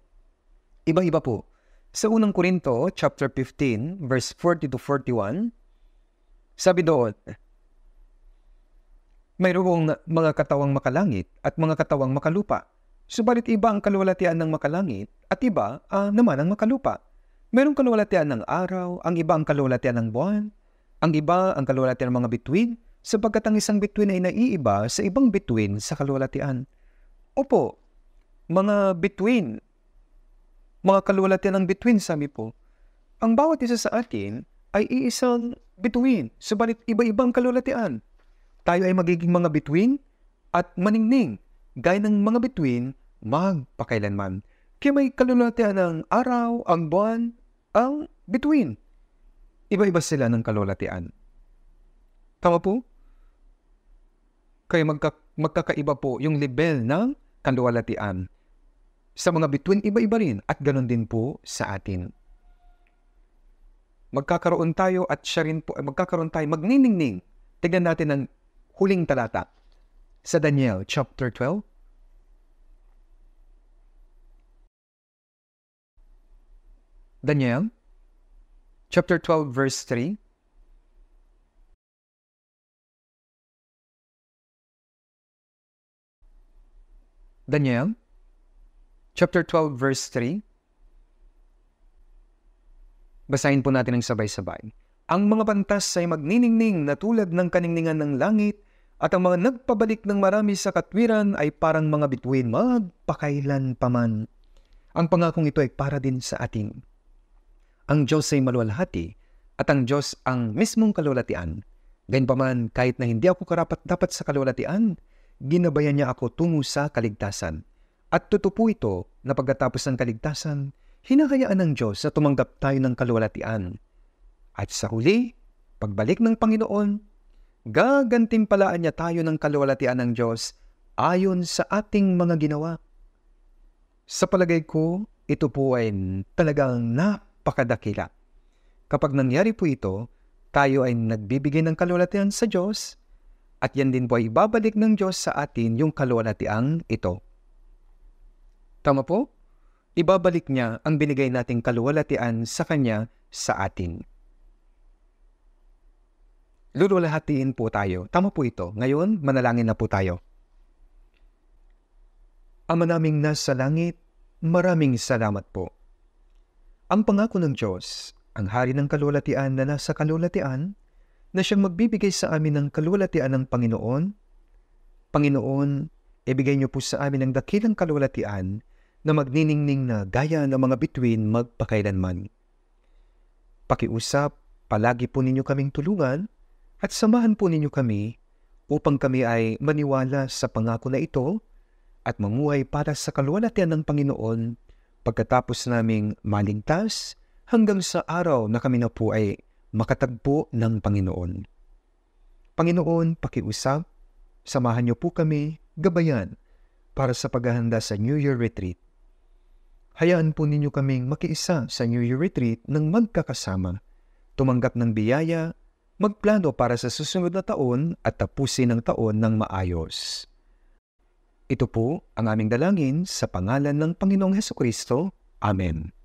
Iba-iba po. Sa unang Korinto, chapter 15, verse 40 to 41, sabi doon, Mayroong mga katawang makalangit at mga katawang makalupa. Subalit iba ang kalwalatian ng makalangit at iba uh, naman ang makalupa. Merong kalwalatian ng araw, ang iba ang kalwalatian ng buwan, ang iba ang kaluwalhatian ng mga bituin sapagkat ang isang bituin ay naiiba sa ibang bituin sa kaluwalhatian. Opo, mga bituin, mga kaluwalhatian ng bituin, sabi po. Ang bawat isa sa atin ay iisang bituin, subalit iba-ibang kaluwalhatian. Tayo ay magiging mga bituin at maningning, gaya ng mga bituin magpakailanman. Kaya may kaluwalhatian ng araw, ang buwan, ang bituin. Iba-iba sila ng kalolatian. Tama po? Kaya magka, magkakaiba po yung level ng kalolatian. Sa mga between iba-iba rin at ganun din po sa atin. Magkakaroon tayo at siya rin po, magkakaroon tayo, magniningning. Tignan natin ang huling talata sa Daniel chapter 12, Daniel chapter 12, verse 3. Daniel, chapter 12, verse 3. Basahin po natin ang sabay-sabay. Ang mga pantas ay magniningning na tulad ng kaningningan ng langit at ang mga nagpabalik ng marami sa katwiran ay parang mga bituin magpakailan paman. Ang pangakong ito ay para din sa atin. Ang Diyos ay maluwalhati at ang Diyos ang mismong kalulatian. Gayunpaman, kahit na hindi ako karapat dapat sa kalulatian, ginabayan niya ako tungo sa kaligtasan. At tutupo ito na pagkatapos ng kaligtasan, hinahayaan ng Diyos sa tumanggap tayo ng kaluwalhatian. At sa huli, pagbalik ng Panginoon, gagantimpalaan niya tayo ng kaluwalhatian ng Diyos ayon sa ating mga ginawa. Sa palagay ko, ito po ay talagang nap pakadakila. Kapag nangyari po ito, tayo ay nagbibigay ng kaluwalhatian sa Diyos at yan din po ay babalik ng Diyos sa atin yung kaluwalhatian ito. Tama po? Ibabalik niya ang binigay nating kaluwalhatian sa Kanya sa atin. Luluwalhatiin po tayo. Tama po ito. Ngayon, manalangin na po tayo. Ama naming nasa langit, maraming salamat po ang pangako ng Diyos, ang hari ng kalulatian na nasa kalulatian, na siyang magbibigay sa amin ng kalulatian ng Panginoon, Panginoon, ibigay niyo po sa amin ang dakilang kalulatian na magniningning na gaya ng mga bituin magpakailanman. Pakiusap, palagi po ninyo kaming tulungan at samahan po ninyo kami upang kami ay maniwala sa pangako na ito at mamuhay para sa kalulatian ng Panginoon pagkatapos naming maligtas hanggang sa araw na kami na po ay makatagpo ng Panginoon. Panginoon, pakiusap, samahan niyo po kami, gabayan, para sa paghahanda sa New Year Retreat. Hayaan po ninyo kaming makiisa sa New Year Retreat ng magkakasama, tumanggap ng biyaya, magplano para sa susunod na taon at tapusin ang taon ng maayos. Ito po ang aming dalangin sa pangalan ng Panginoong Heso Kristo. Amen.